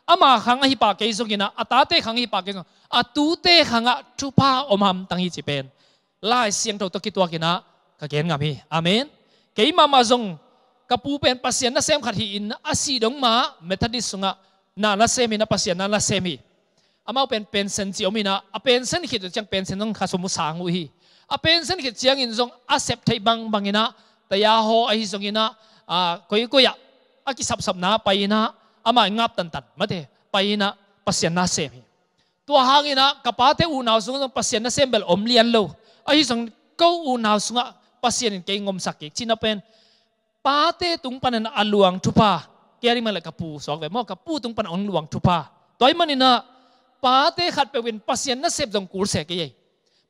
[SPEAKER 1] ama khang hi pa ke zong ina atate khang hi pa ke zong atute khanga thupa omam tangi chi pen lai siang tho to ki tua kina ka gen ngam hi amen ke ma ma zong kapu pen pasien na sem khat hi in asi dong ma methodist sunga na la sem ina pasien na la sem hi amau pen pen sen chi omina a pen sen khit chang pen sen nong kha somu sang u hi a pen sen khit chiang in zong accept thai bang bangina taya ho a hi zongina a koi koya aki sap sap na paina ama ngap tan tan mate paina pasien na sem hi tu hangina kapate u naw sung pasien na sem bel om lian lo a hi song ko u naw sunga pasien ke ngom sakik china pen pa te tung panan aluang thupa keri mala kapu sok ve mo kapu tung pan ong luang thupa toy manina pa te khat pe win pasien na sem jong kur se ke ye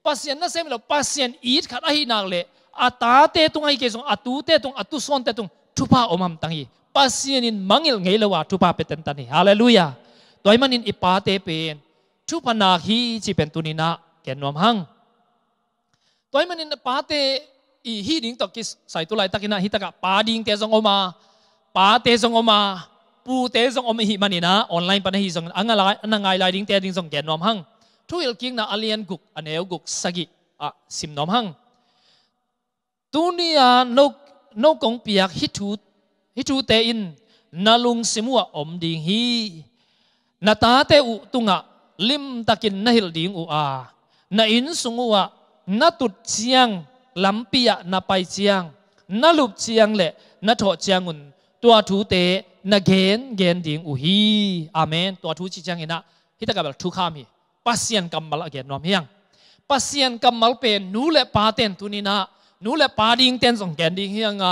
[SPEAKER 1] pasien na sem lo pasien it khat a hi nang le ata te tung ai ke song atu te tung atu son te tung thupa omam tangi ปัสยินมังิลงเลวะทุปาเปตันตานีฮาเลลูยาตัวมันนินอิปาเตเปนทุปนาฮีจิเป็นตุนินาแกนวมหังตัวมันนินอิปาเตอีฮีดิงตอกิสใส่ตุไลตักินาฮิตะกะปาดิงเตซงโอมาปาเตซงโอมาปูเตซงโอมิฮิมันินาออนไลน์ปนฮีซงอังลาอยนังไงไลดิงเตดิงซงแกนวมหังทุเอลกิงนาอเลียนกุกอันเอลกุกสกิอะซิมนอมหังตุนิยานุกนกองปียกฮิตูฮิจูเตอินนาลุงสิมัวอมดิงฮีนาตาเตอุตุงะลิมตะกินนาฮิลดิงอุอานาอินสุงวะนาตุดเชียงลำปียะนาไปเชียงนาลุบเชียงเละนาถอเชียงุนตัวทูเตนาเกนเกนดิงอุฮีอาเมนตัวทูชิจัียงอินะฮิตะกับทุกขามีปัสเซียนกัมมาลเกนนอมเฮียงปัสเซียนกัมมาลเป็นนูเลปาเตนตุนีนะนูเลปาดิงเตนสองแกนดิงเฮียงอ่ะ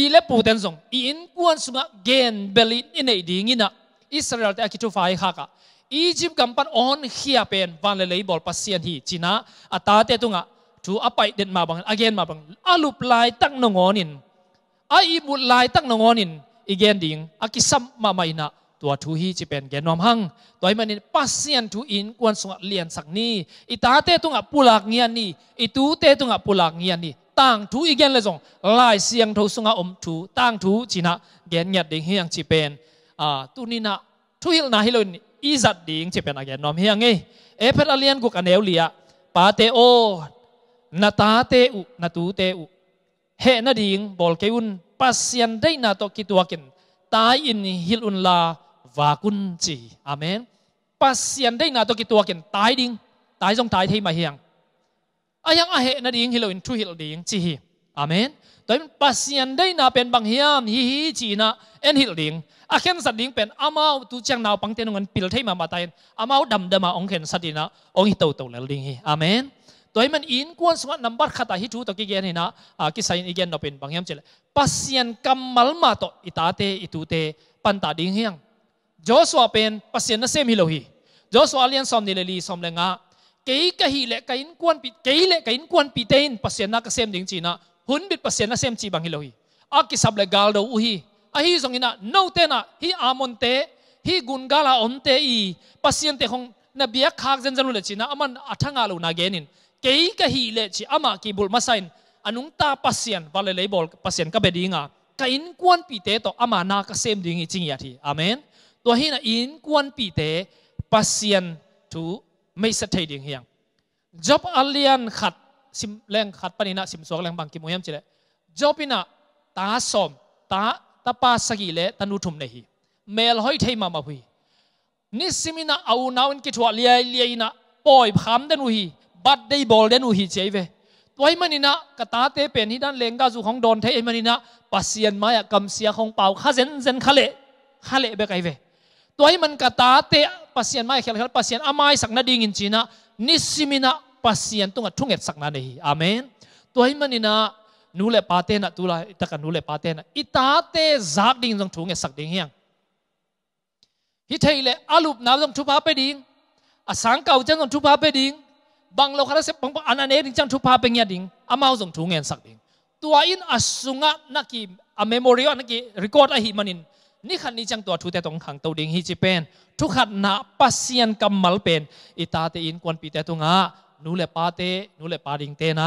[SPEAKER 1] ปีเลปูเต็นสงอินกวนสมะเกนเบลินอินเอดีงินะอิสราเอลแต่กิจูไฟฮักะอียิปต์กัมปันออนเฮียเป็นวันเลยเลยบอลปัสเซียนฮีจีน่าอัตาเตตุงะถูอไปเด็ดมาบังอเกนมาบังอาลุปลายตั้งนงอนินอาอีบุลายตั้งนงอนินอีเกนดิ่งอากิซัมมาไม่นะตัวทูฮีจีเป็นแกนอมหังตัวมันนี่ปัสเซียนทูอินกวนสุงเลียนสักนี้อิตาเตตุงะปุลักเงียนนี่อิตูเตตุงะปุลักเงียนนี่ต่างทูอีกเี้นเลยส่งลายเสียงทูสุงาอมทูต่างทูจีนะเกนหยัดดิ่งเฮียงจีเป็นอ่าตุนีนะทุยนะฮิลนอีจัดดิ่งจีเป็นอะไรนอมเฮียงไงเอเปาเลียนกุกันเอวเลียปาเตโอนาตาเตอุนาตูเตอุเฮนาดิ่งบอลเกยุนปัสเซียนได้นาตกิตัวกินตายอินฮิลุนลาวากุนจีอเมนปัสเซียนได้นาตกิตัวกินตายดิ่งตายจงตายที่มาเฮียง ayang ahe na ding hiloin thu hil ding chi hi amen toim pasian dai na pen bang hiam hi hi chi na en hil ding a khen sat ding pen amau tu chang nau pang tenung an pil thei ma ma tai amau dam dam ma ong khen sat ina ong hi to to lel ding hi amen toim an in kuan sunga number khata hi thu to ki gen hina a ki sain igen no pen bang hiam chele pasian mal ma to itate itute ta ding hiang Joshua pen pasian na sem hilohi Joshua alian som nileli som lenga. kế cái hi lệ cái in quan bị kế lệ cái in quan bị tên pasien na cái xem đình chỉ na hun bit pasien na xem chỉ bằng hi lo hi a ki sab le gal uhi u hi a hi zong ina no te na hi amon te hi gun gala on te i pasien te hong na bia khak zen zanu le chi na aman athanga lo na genin ke cái hi lệ chi ama ki bul masain anung ta pasien vale le bol pasien ka bedinga ka in quan pi te to ama na ka sem dingi ching ya thì amen to hi na in kwan pi te pasien tu ม่สถิตอย่างเฮียง job อัลเลียนขัดสิมแรงขัดปนินะสิมสวกแรงบางกิมวยมจิเล job ินะตาสมตาตาปาสกิเลตันุทุมเนหีเมลหอยเทมามาพุยนิสิมินะเอาน้าวินกิทวาเลียเลียนะป่อยพามเดนุฮีบัดได้บอลเดนุฮีเจเวตัวไอ้มันนี่นะกตาเตเป็นที่ด้านเลงกาจูของโดนเทไอ้มันนี่นะปัสเซียนมาอยกำเสียของเป่าข้าเซนเซนคาเลคาเลเไกไอเว toy man ka ta te pasien mai khel khel pasien amai sakna ding in china nisimina pasien tunga thunget sakna nei amen man ina nule pate na tula itaka nule pate na itate zak ding jong thunge sak ding hiang hi theile alup na jong thupa pe ding asang kau jong jong thupa pe ding bang lo khara se pang pang anane ding jong thupa pe nya ding amau jong thungen sak ding tua in asunga naki a memorial naki record a hi manin นี่ขันนี้จังตัวทุเตตรงขังตัวดิ่งฮิจิเป็นทุกขันนะปัสยันกำมัลเป็นอิตาเตอินกวนปีเตตุงะนูเลปาเตนูเลปาดิ่งเตนะ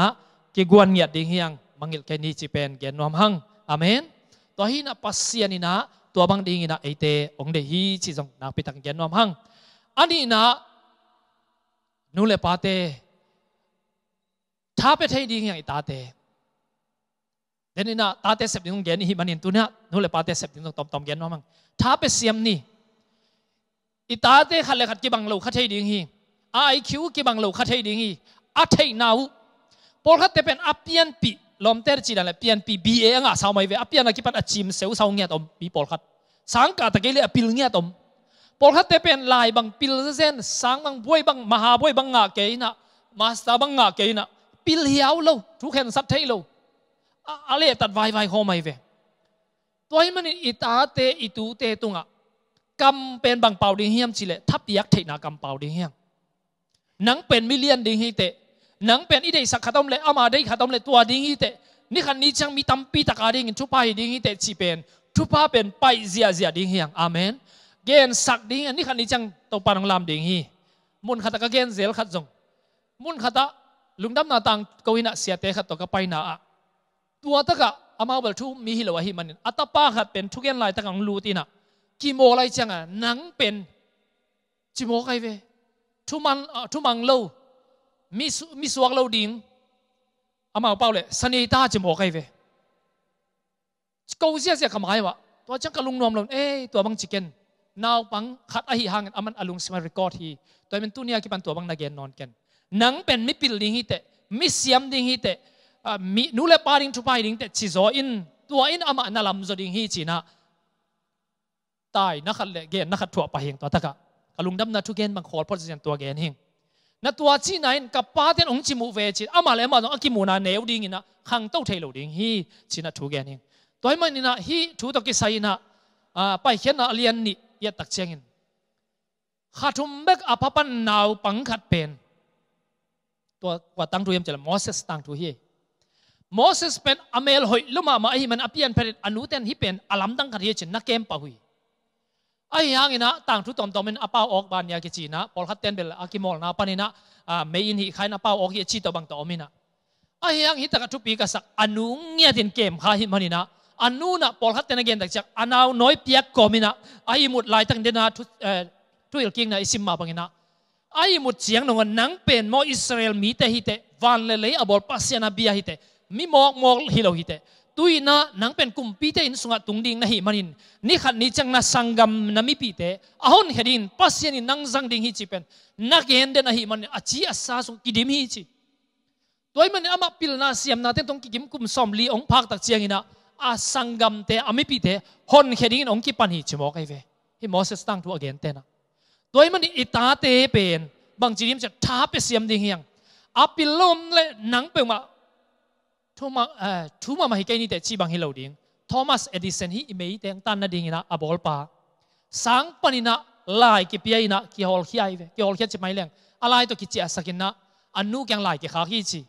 [SPEAKER 1] กิกวนเงียดดิ่งเฮียงมังอิลแค่นี้จิเป็นเกียนนวมหังอเมนตัวฮีนะปัสยันนี่นะตัวบางดิ่งนะไอเตองเดฮีจิจงนักปิตังเกียนนวมหังอันนี้นะนูเลปาเตท้าไปเทดิ่งเฮียงอิตาเตเดนี่นะตาเตเซบดิองเยนฮิมันเห็นตัวเนี้ยนู่นเลยปาเตเซบดินงตอมตอมเยนว่ามังท้าไปเสียมนี่อิตาเตขัดเลยขัดก่บังโหลขัดใช่ดิงฮีไอคิวก่บังโหลขัดใช่ดิงฮีอัทเทนาวปอลขัดเตเป็นอัพยันปีลมเตอร์จีนันหลยเปียนปีบีเองอ่ะสาวไม่เวอัพยันกิปัตอจิมเซลสาวเงียตอมปีปอลขัดสังกัดตะเกียพิลเงียตอมปอลขัดเตเป็นลายบังปิลเซนสังบังบวยบังมหาบวยบังงาเกยนะมาสตาบังงาเกยนะปิลเฮียวโลทุกแห่งสัตเทโลอะไรตัดไวไวโฮไม่เวตัวมันอิตาเตอิตูเตตุงะกำเป็นบางเป่าดิเฮียมจิเลทับยักเทนากำเป่าดิเฮียมนังเป็นมิเลียนดิเฮเตนังเป็นอีเดสักขต้มเลเอามาได้ขต้มเลตัวดิเฮเตนี่คันนี้จังมีตัมปีตะกาดิงทุพายดิเฮเตจิเป็นทุพาเป็นไปเสียเสียดิเฮียงอาเมน เกณฑ์สักดิเงนี่คันนี้จังตัวปานงลามดิงฮมุนขัตกะเกณฑ์เซลขัดจงมุนขัตะลุงดำนาตังกวินะเสียเตขัดตะกะไปนาอตัวตะกะอามาเัลทูมีฮิลวะฮิมันอัตตาปาขัดเป็นทุกอย่างายตะกังลูตินะกิโมไรจังอ่ะนังเป็นจิโมไคเวทุมันทุมังเลวมีมีสวกเลวดิ่งอามาเป้าเลยสนยตาจิโมไคเวกูเสียเสียขมายวะตัวจังกะลุงนอมลงเอ้ตัวบังจิเกนนาวปังขัดอหิฮังอามันอลุงสมาริกอฮีตัวเป็นตุเนียกี่ปันตัวบังนาเกนนอนกันนังเป็นมิปิลดิ่งฮิเตมิเสียมดิ่งฮิเตมีนูเลปาริงทุไปดิงแต่ชิโซอินตัวอินอามาณลำจดิงฮีจีนะตายนักขัดเลเก์นักขัดถั่วปะเฮงตัวทักกะลุงดำนาทุเกณฑ์บังคอลพอจะเจนตัวเกณฑ์เฮงนาตัวชีไหนกับปาเตียนองจิมูเวจิตอามาเลมาลองอักิมูนาเนวดิงินะขังเต้าเทลูดิงฮีจีนะทุเกณฑ์เฮงตัวไอ้มันนี่นะฮีทูตกิไซนะไปเขียนนะเลียนนี่ยตักเชียงินขัดุมเบกอภปันหนาวปังขัดเป็นตัวกว่าตังทุยมจะมอเซสตั้งทุเฮมเสสเป็นอเมลหอยลุมามาไอ้มันอภิยันเป็นอนุเตนฮิเป็นอลัมตังกันเยชินนักเกมปะหุยไอ้ยังไงนะต่างทุตอมตอมินอป้าออกบานยากิจีนะพอลขัตเตนเบลอากิมอลนะปานินะเมยินฮิใครนะป้าออกเยจีตบังตอมินะไอ้ยังฮิตกระทุปีกัสักอนุเงียดินเกมข้าหมันินะอนุนะพอลขัตเตนเกนตักจักอนาวน้อยเปียกกอมินะไอ้หมุดลายตั้งเดินนะทุเอ่ทุเอลกิงนะอิสิมมาบังินะไอ้หมดเสียงนงันนังเป็นมออิสราเอลมีเตฮิเตวันเลเลยอบอลพัสยานาบียหิเตมีหมอกหมอกฮิโลฮิเตตุยนะนังเป็นกลุ่มปีเตอินสุงตุงดิงนะฮิมันินนี่ขัดนี่จังนะสังกัมนามีปีเตอหอนเฮดินปัสยานินังสังดิงฮิจิเป็นนักเห็นเดนะฮิมันอาจีอาซาสุงกิดิมฮิจิตัวมันอามาพิลนาเสียมนาเตตรงกิกิมกุมซอมลีองพักตักเจียงอินะอาสังกัมเตอามีปีเตหอนเฮดินองกิปันฮิจิมอกไอเวฮิมอสสตังทัวเกนเตนะตัวมันอิตาเตเป็นบางจีริมจะท้าไปเสียมดิงยงอาปิลลมเลนังเป็นมาทมัเอ่อทูมามาฮิกนี่แต่ชีบังฮิโลดิ้งทอมัสเอดิสันฮีอเมย์แต่ตอนนั้ดิ้งนะอบอลปาสังปนินะไล่กิพยียินะกิฮอลขี้ไอเวกิฮอลขี้จิไม่เลี้ยงอะไรตัวกิจิอสักินะอันนู้กังไล่กิขากิจิ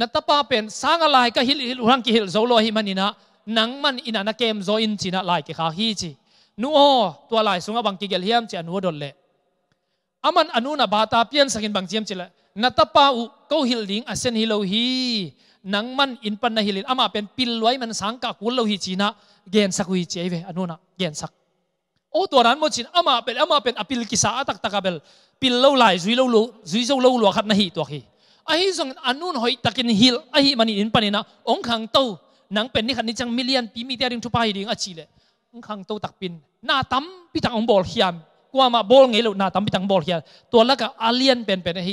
[SPEAKER 1] นัตปาเป็นสังอะไรก็ฮิลฮิลหลังกิฮิลโซโลฮิมันินะนังมันอินนักเกมโซอินจินะไล่กิขากิจินู้โอตัวไล่สุงะบังกิเกลเฮียมจีอนนู้ดลเล่อามันอันนู้นะบาตาเพียนสักินบังจิมจิละนัตปาอุกูฮิลดิ่งอาเซนฮิโลฮีนังมันอินปันนฮิลินอามาเป็นปิลไว้มันสังกักุลเราฮิจีนะเกณฑ์สักวิจีเวอนุนะเกณฑ์สักโอตัวนั้นมจินอามาเป็นอามาเป็นอภิลกิสาตักตะกับเบลปิลเลาไหลจุยเลาลูจุยเจาลาลวขัดนฮิตัวฮี้ไอ้ส่งอันนูนหอยตะกินฮิลไอ้มันอินปันนะองคังเต้านังเป็นนี่ขันนี่จังมิเลียนปีมีเดียริงทุพายดิงอาชีเลองคังเต้าตักปินนาตั้มพิทังองบอลเฮียมกว่ามาบอลไงลูกนาตั้มพิทังบอลเฮียมตัวละก็อาเลียนเป็นเป็นไอ้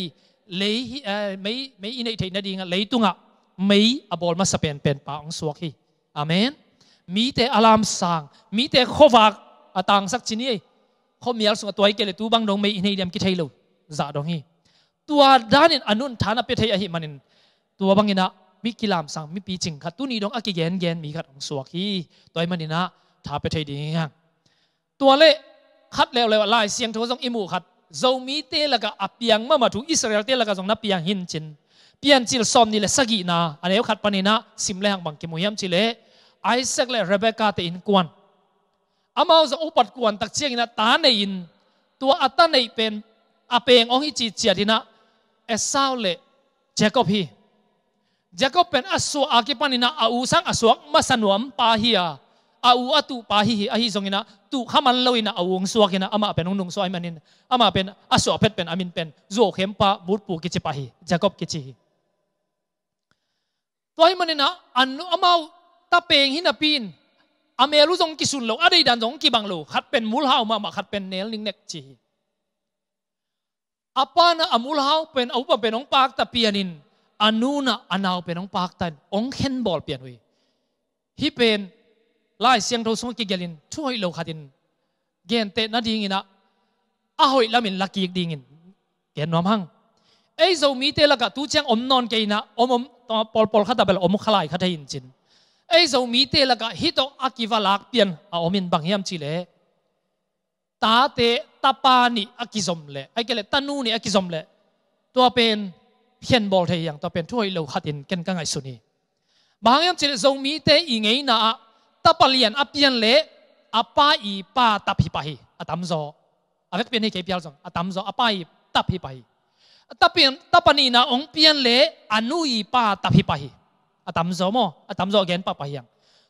[SPEAKER 1] เลยไม่ไม่อินไอ้เทนดีงะเลยตุงอ่ะม่อบอลมาสเปนเป็นปาองสวกฮีอเมนมีแต่อารามสางมีแต่ขวากอตังสักชนนีเขามีอะสุตัวไอเกลตูบังดงไม่ในเดียมกิททยลูจ่าดงฮีตัวด้านอนุนฐานเป็นทยอหิมันิน ตัวบังอินะมีกิลามสังมีปีจิงขัดตุนีดงอักเกนเกนมีขัดองสวกฮีตัวไอมันินะทาเป็นเทียดีงตัวเละขัดแล้วเลยว่าลายเสียงโทรพทงอิมูขัดเจ้ามี t ต l a ะ a a p i a ียงมามา h ูอิสราเอล l ต g กะส่งนับเบียงหินจินพียนจิลซอมนี่และสกินะอันนี้ขัดปนินะสิมเลหังบังกิมุยมจิเลไอเซกเลเรเบกาเตอินกวนอามาอุสอุปัดกวนตักเชียงนะตาในอินตัวอัตาในเป็นอาเปงองอิจิเจียดินะเอซาวเลเจคอบฮีเจคอบเป็นอสัวอากิปนินะอาูสังอสวกมาสนวมปาฮียอาอูอัตุปาฮีฮีอาฮิซงินะตุขมันเลวินะอาวงสวกินะอามาเป็นองนุงสวยมันินอามาเป็นอสัวเพ็ดเป็นอามินเป็นโจเขมปาบุตรปูกิจิปาฮีเจคอบกิจิฮีตัวให้มันเนี่ยนะอันนู้อามาตาเปงหินาปีนอเมรุสงกิสุนโลอะไรดันสงกิบังโลขัดเป็นมูลเฮามามาขัดเป็นเนลนิงเน็กจีอาปานะอมูลเฮาเป็นอุปเป็นองปากตะเปียนินอันนูนะอันาวเป็นองปากตันองเข็นบอลเปลี่ยนวุยฮิเป็นลายเสียงโทสงกิเกลินช่วยโลขัดินเกนเตนัดีงินะอาหอยละมินลักกีกดีงินเกนนอมหังไอ้เจ้ามีเตลกะตูเชียงอมนอนเกินะอมอมตอปอลปอลขัดเบลอมุขลายขัดใหินจินไอ้สมีเตลกะฮิตอากิวาลักเปียนอาอมินบางยามจีเลตาเตตาปานิอากิซมเลไอ้เกลตานูนิอากิซมเลตัวเป็นเพียนบอลเทียงตัวเป็นถ้วยเหลาขัดินกันกังไงสุนีบางยามจีเลสมีเตอีไงนะตาปลียนอาเปียนเลอาป้าอีป้าตาพิปาฮิอาตัมโซอาเวกเปียนให้เกียรติยังอาตัมโซอาป้าอีตาพิปาฮิ tapin tapani na ong pian le anui pa tapi pahi atam zo mo atam zo gen pa pahiang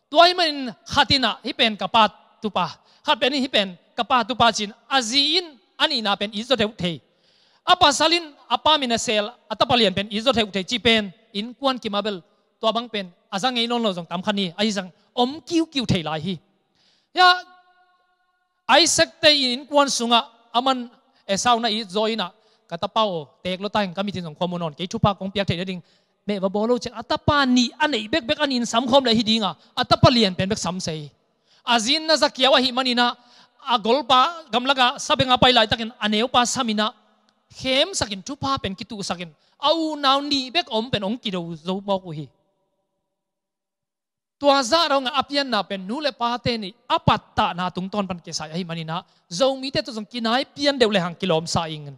[SPEAKER 1] tuai man khatina hi pen kapat tupa khat pen hi pen kapat tupa chin aziin ani na pen izo te uthei apa salin apa mina sel atapalian pen izo te uthei chi pen in kwan kimabel to bang pen azang ei non lo jong tam khani ai jang om kiu kiu thei lai hi ya isaac te in kwan sunga aman esau na i zoina กตะเป้าเตกรถตั้งก็มีทินสงคมมโนอนกิชุปาของเปียกเทเดิงเมื่อบอลูเชอาตปานีอันไหนเบกเบกอันอินสังคมเลยฮ่ดิงอ่ะอาตปเลียนเป็นเบกสัมเยอาจินนะะเกยวหิมันินะอากลปะกำลังก็สับเงาไปไล่ตักินอันเอวปาสามินะเข้มสักินชุปาเป็นกิตุสักินเอานาวนีเบกอมเป็นองค์กิโดโซบอกกูฮีตัวซาเราเงาอพยันนาเป็นนูเลปาเตนี่อปัตตานาตุงตอนปันเกษายหิมันินะโซมีเตตุสังกินายเปียนเดวเลหังกิโลมสายิงเงิน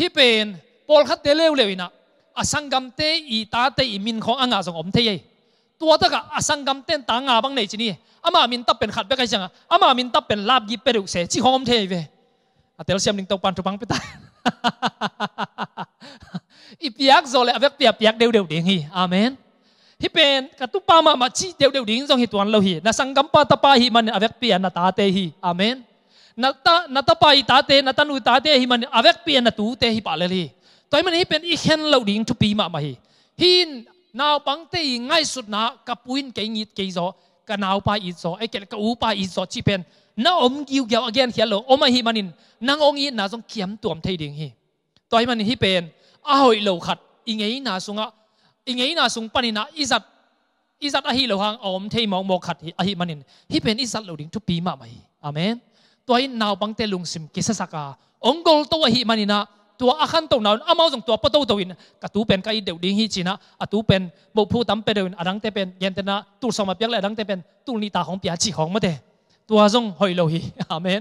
[SPEAKER 1] ฮิเป็นปอลขัดเตเลวเลวินะอาสังกัมเตอีตาเตอีมินของอ่างาสงอมเทยตัวตะกะอาสังกัมเตนต่างาบังในจีนี่อามามินตับเป็นขัดไปกันจังอามามินตับเป็นลาบยิเปรุเสจิของอมเทยเวอเตลเซียมหนึ่งตัวปันทุบังไปตายอีเปียกโซเลอเวกเปียกเปียกเดียวเดียวดิ่งฮีอาเมนฮิเป็นกตุปามามาชีเดียวเดียวดิ่งจงฮิตวันเราฮีนาสังกัมปะตาปาฮีมันอเวกเปียนนาตาเตฮีอาเมนนักตานักตาไปตาเตนักตานุตาเตหิมันอเวกเปียนตูเตหิปาเลลีตอนมันฮีเป็นอีเคนเรลาดิ้งทุปีมาหมฮินนาวปังเตยง่ายสุดนะกับปุ่นเกียงิดเกยโซกันาวายอิโซไอเกลกับอูายอิโซชิเป็นน้าอมกิวเกียวอเกนเขียนโลอมาฮิมันินนางองอีนาสงเขียมตัวมเทดิ้งฮีตอนมันฮิเป็นอหายเหล่าขัดอิีเงนาสงอ่ะอีเงนาสงปันินะอิสัตอิสัตอหิโลหางอมเทมองโมขัดอหิมันินฮิเป็นอิสัตเรลาดิ้งทุปีมาไหมอเมนตัวอินนาวบังเตลุงซิมกิสสักาองกลตัวหิมันินะตัวอาคันตัวนั้นอามาส่งตัวปะตัวตัวอินกตูเป็นกายเดวดิ้งฮิจินะอตูเป็นบุพูตัมเปเดวินอดังเตเป็นเย็นเตนะตูสมปียกเลยอดังเตเป็นตูนิตาของปียจีของมาเตตัวทรงหอยโลหิอาเมน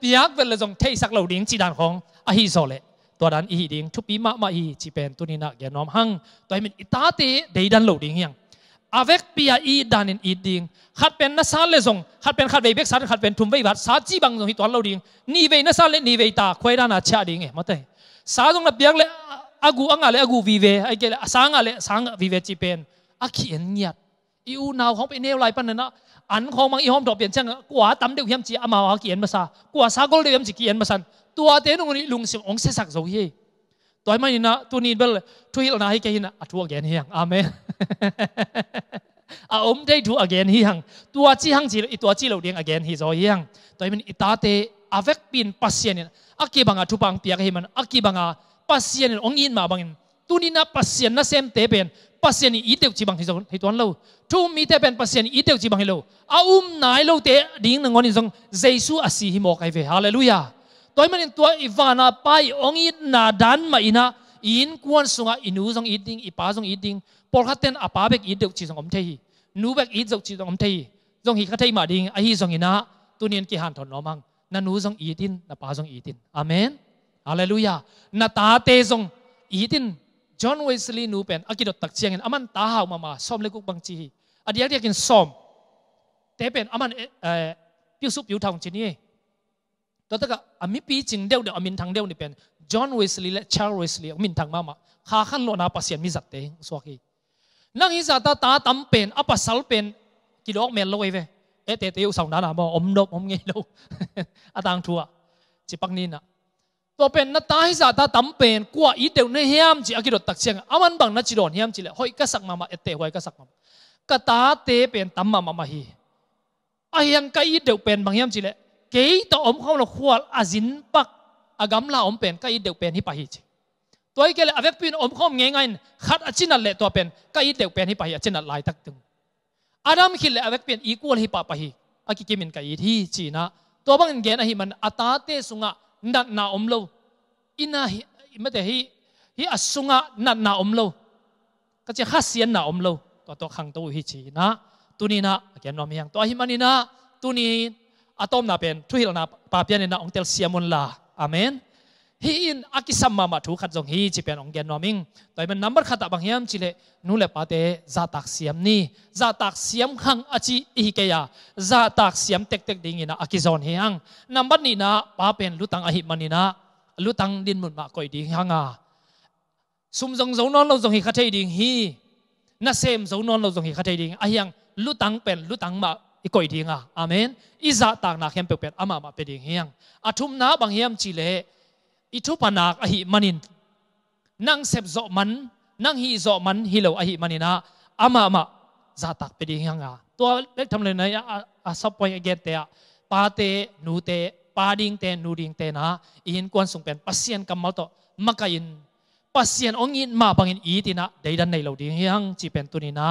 [SPEAKER 1] ปียกเป็นเลยทรงเทสักเหล่าดิ้งจีดานของอฮิโซเลตัวดันอีดิ้งทุปีมามาอีจีเป็นตุนินะแกน้อมหังตัวมินอิตาติเดดันเหล่าดิ้งยังอาเวกเปียอีดานินอีดิงขัดเป็นนาซาเลซงขัดเป็นขัดเวกสารขัดเป็นทุมเวกวัดสาจีบังซงฮิตวันเราดิงนีเวนาซาเลนีเวตาควยดานาชาดิงเอ๋มาเตสาซงนับเบียงเลอากูอังอะไรอากูวีเวไอเกลสางอะไรสางวีเวจีเป็นอักขีเอ็นเงียดอีอูนาวของไปเนวไลปันเนาะอันของมังอีฮอมดอกเปลี่ยนช่างกว่าตั้มเดียวเฮีมจีอามาวากีเอ็นมาซากว่าซากลเดียวเฮมจีกีเอ็นมาซันตัวเต้นงนี้ลุงสิงองเสสักโซเฮตัวมันนะตัวนี้เบลทุยลนาให้แกนะอัตวแกนเฮียงอาเมนอาอมได้ดูอแกนเฮียงตัวจีหังจีตัวจีเราเดียงอแกนฮีโซเฮียงตัวมันอิตาเตอาเวกปินปัสเซียนอักกีบังอาทุปังเปียกให้มันอักกีบังอาปัสเซียนองอินมาบังอินตัวนี้นะปัสเซียนนะเซมเตเป็นปัสเซียนอีเดียวจีบังฮีโซให้ตัวนั้นเราทูมีเตเป็นปัสเซียนอีเดียวจีบังให้เราอาอมนายเราเตดิ้งนงอนิซงเจสุอาศีฮิโมกัยเวฮาเลลูยา toy manin tua ivana pai ongi na dan ma ina in kuan sunga inu jong eating ipa jong eating por khaten apa bek i deu chi jong om thei nu bek i deu chi jong om thei jong hi khathei ma ding a hi jong ina tunin ki han thon no mang na nu jong eating, na pa jong eatin amen hallelujah na ta te jong eating, John Wesley nu pen akidot tak chiang aman ta haw mama som le kuk bang chi adiak diakin som te pen aman piu su piu thong chi ni ตัวตะกะอามิปีจิงเดียวเดียวอามินทางเดียวนี่เป็นจอห์นเวสลีย์และชาร์ลเวสลีย์อามินทางมามาข้าขันโลนาปัสยนมิจัตเตงสวกีนั่งอิจาตาตาตั้มเป็นอัปสัลเป็นกิโลกเมลลอยเวเอเตเตยุสอง้าหนามออมนบอมเงี้ยดูอาตังทัวจิปังนี่นะตัวเป็นนัตตาอิจาตาตั้มเป็นกัวอีเดียวเนเฮียมจิอากิดตักเชียงอามันบังนัจิโดนเฮียมจิเลยหอยกษักมามาเอเตหอยกษักมากตาเตเป็นตั้มมามาฮีอาเฮียงกอีเดียวเป็นบางเฮียมจิเลยเกยต่ออมเขาเราขวดอาจินปักอากำลาอมเป็นก็อีเด็กวเป็นที่ไปิจตัวอีกเลยอเวกปีนอมเขาเงี้ยง่าขัดอาชินัลเละตัวเป็นก็อีเด็กวเป็นที่ไปอาชินัลลายตักตึงอาดัมคิดเลยอเวกเป็นอีกวลฮิปาไปหิอากิกิมินก็อีที่จีนะตัวบังเงี้ยนะฮิมันอัตาเตสุงะนัดนาอมโลอินาฮิไม่แต่ฮิฮิอสุงะนัดนาอมโลก็จะข้าเสียนนาอมโลตัวตัวขังตัวหิจีนะตัวนี้นะเกี่ยนนอมยังตัวฮิมันนี่นะตัวนี้ atom na pen thu hil na pa pian na ong tel siamun la amen hi in akisam mama thu khat jong hi chi pen ong gen noming toy men number khata bang hiam chile nu le pate za tak siam ni za tak siam khang achi i ke ya za tak siam tek tek ding ina akizon hi ang, number ni na pa pen lutang a hi manina lutang din mun ma koi ding hanga sum jong zo non lo jong hi khathei ding hi na sem zo non lo jong hi khathei ding a hiang lutang pen lutang ma อีกอยดิงอ่ะอเมนอีจ่าตากนักเฮียมเปยดอามามาเป็ดดิงเฮียงอาทุมนาบางเฮียมจีเล่อีทุปนักอหิมันินนั่งเซบจอมันนั่งฮีจอมันฮิโลอหิมันินะอามามาจ่าตักเป็ดดิงเฮียงอ่ะตัวเล็กทำเลยนะอาสับไปเกตเตะปาเตนูเตปาดิงเตนูดิงเตนะอีนกวนส่งเป็นปัสเซียนกัมมัลโตมักกินปัสเซียนองินมาบางอินอีตินะเดย์ดันในเราดิ่งเฮียงจีเป็นตุนีนะ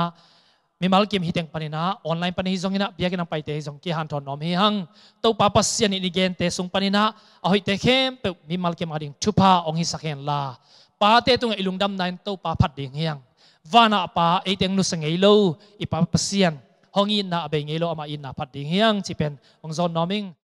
[SPEAKER 1] mi mal kim hi teng panina online pani zong ina biakin ang paite zong ki han thon nom hi hang to papa sian ni gen te sung panina a hoi te khem pe mi mal kim ading thupa ong hi sakhen la pa te tung ilung dam nain to pa phat ding hiang vana pa e teng nu sangei lo i pa pasian hong in na be ngei ama in na phat ding hiang pen ong zon noming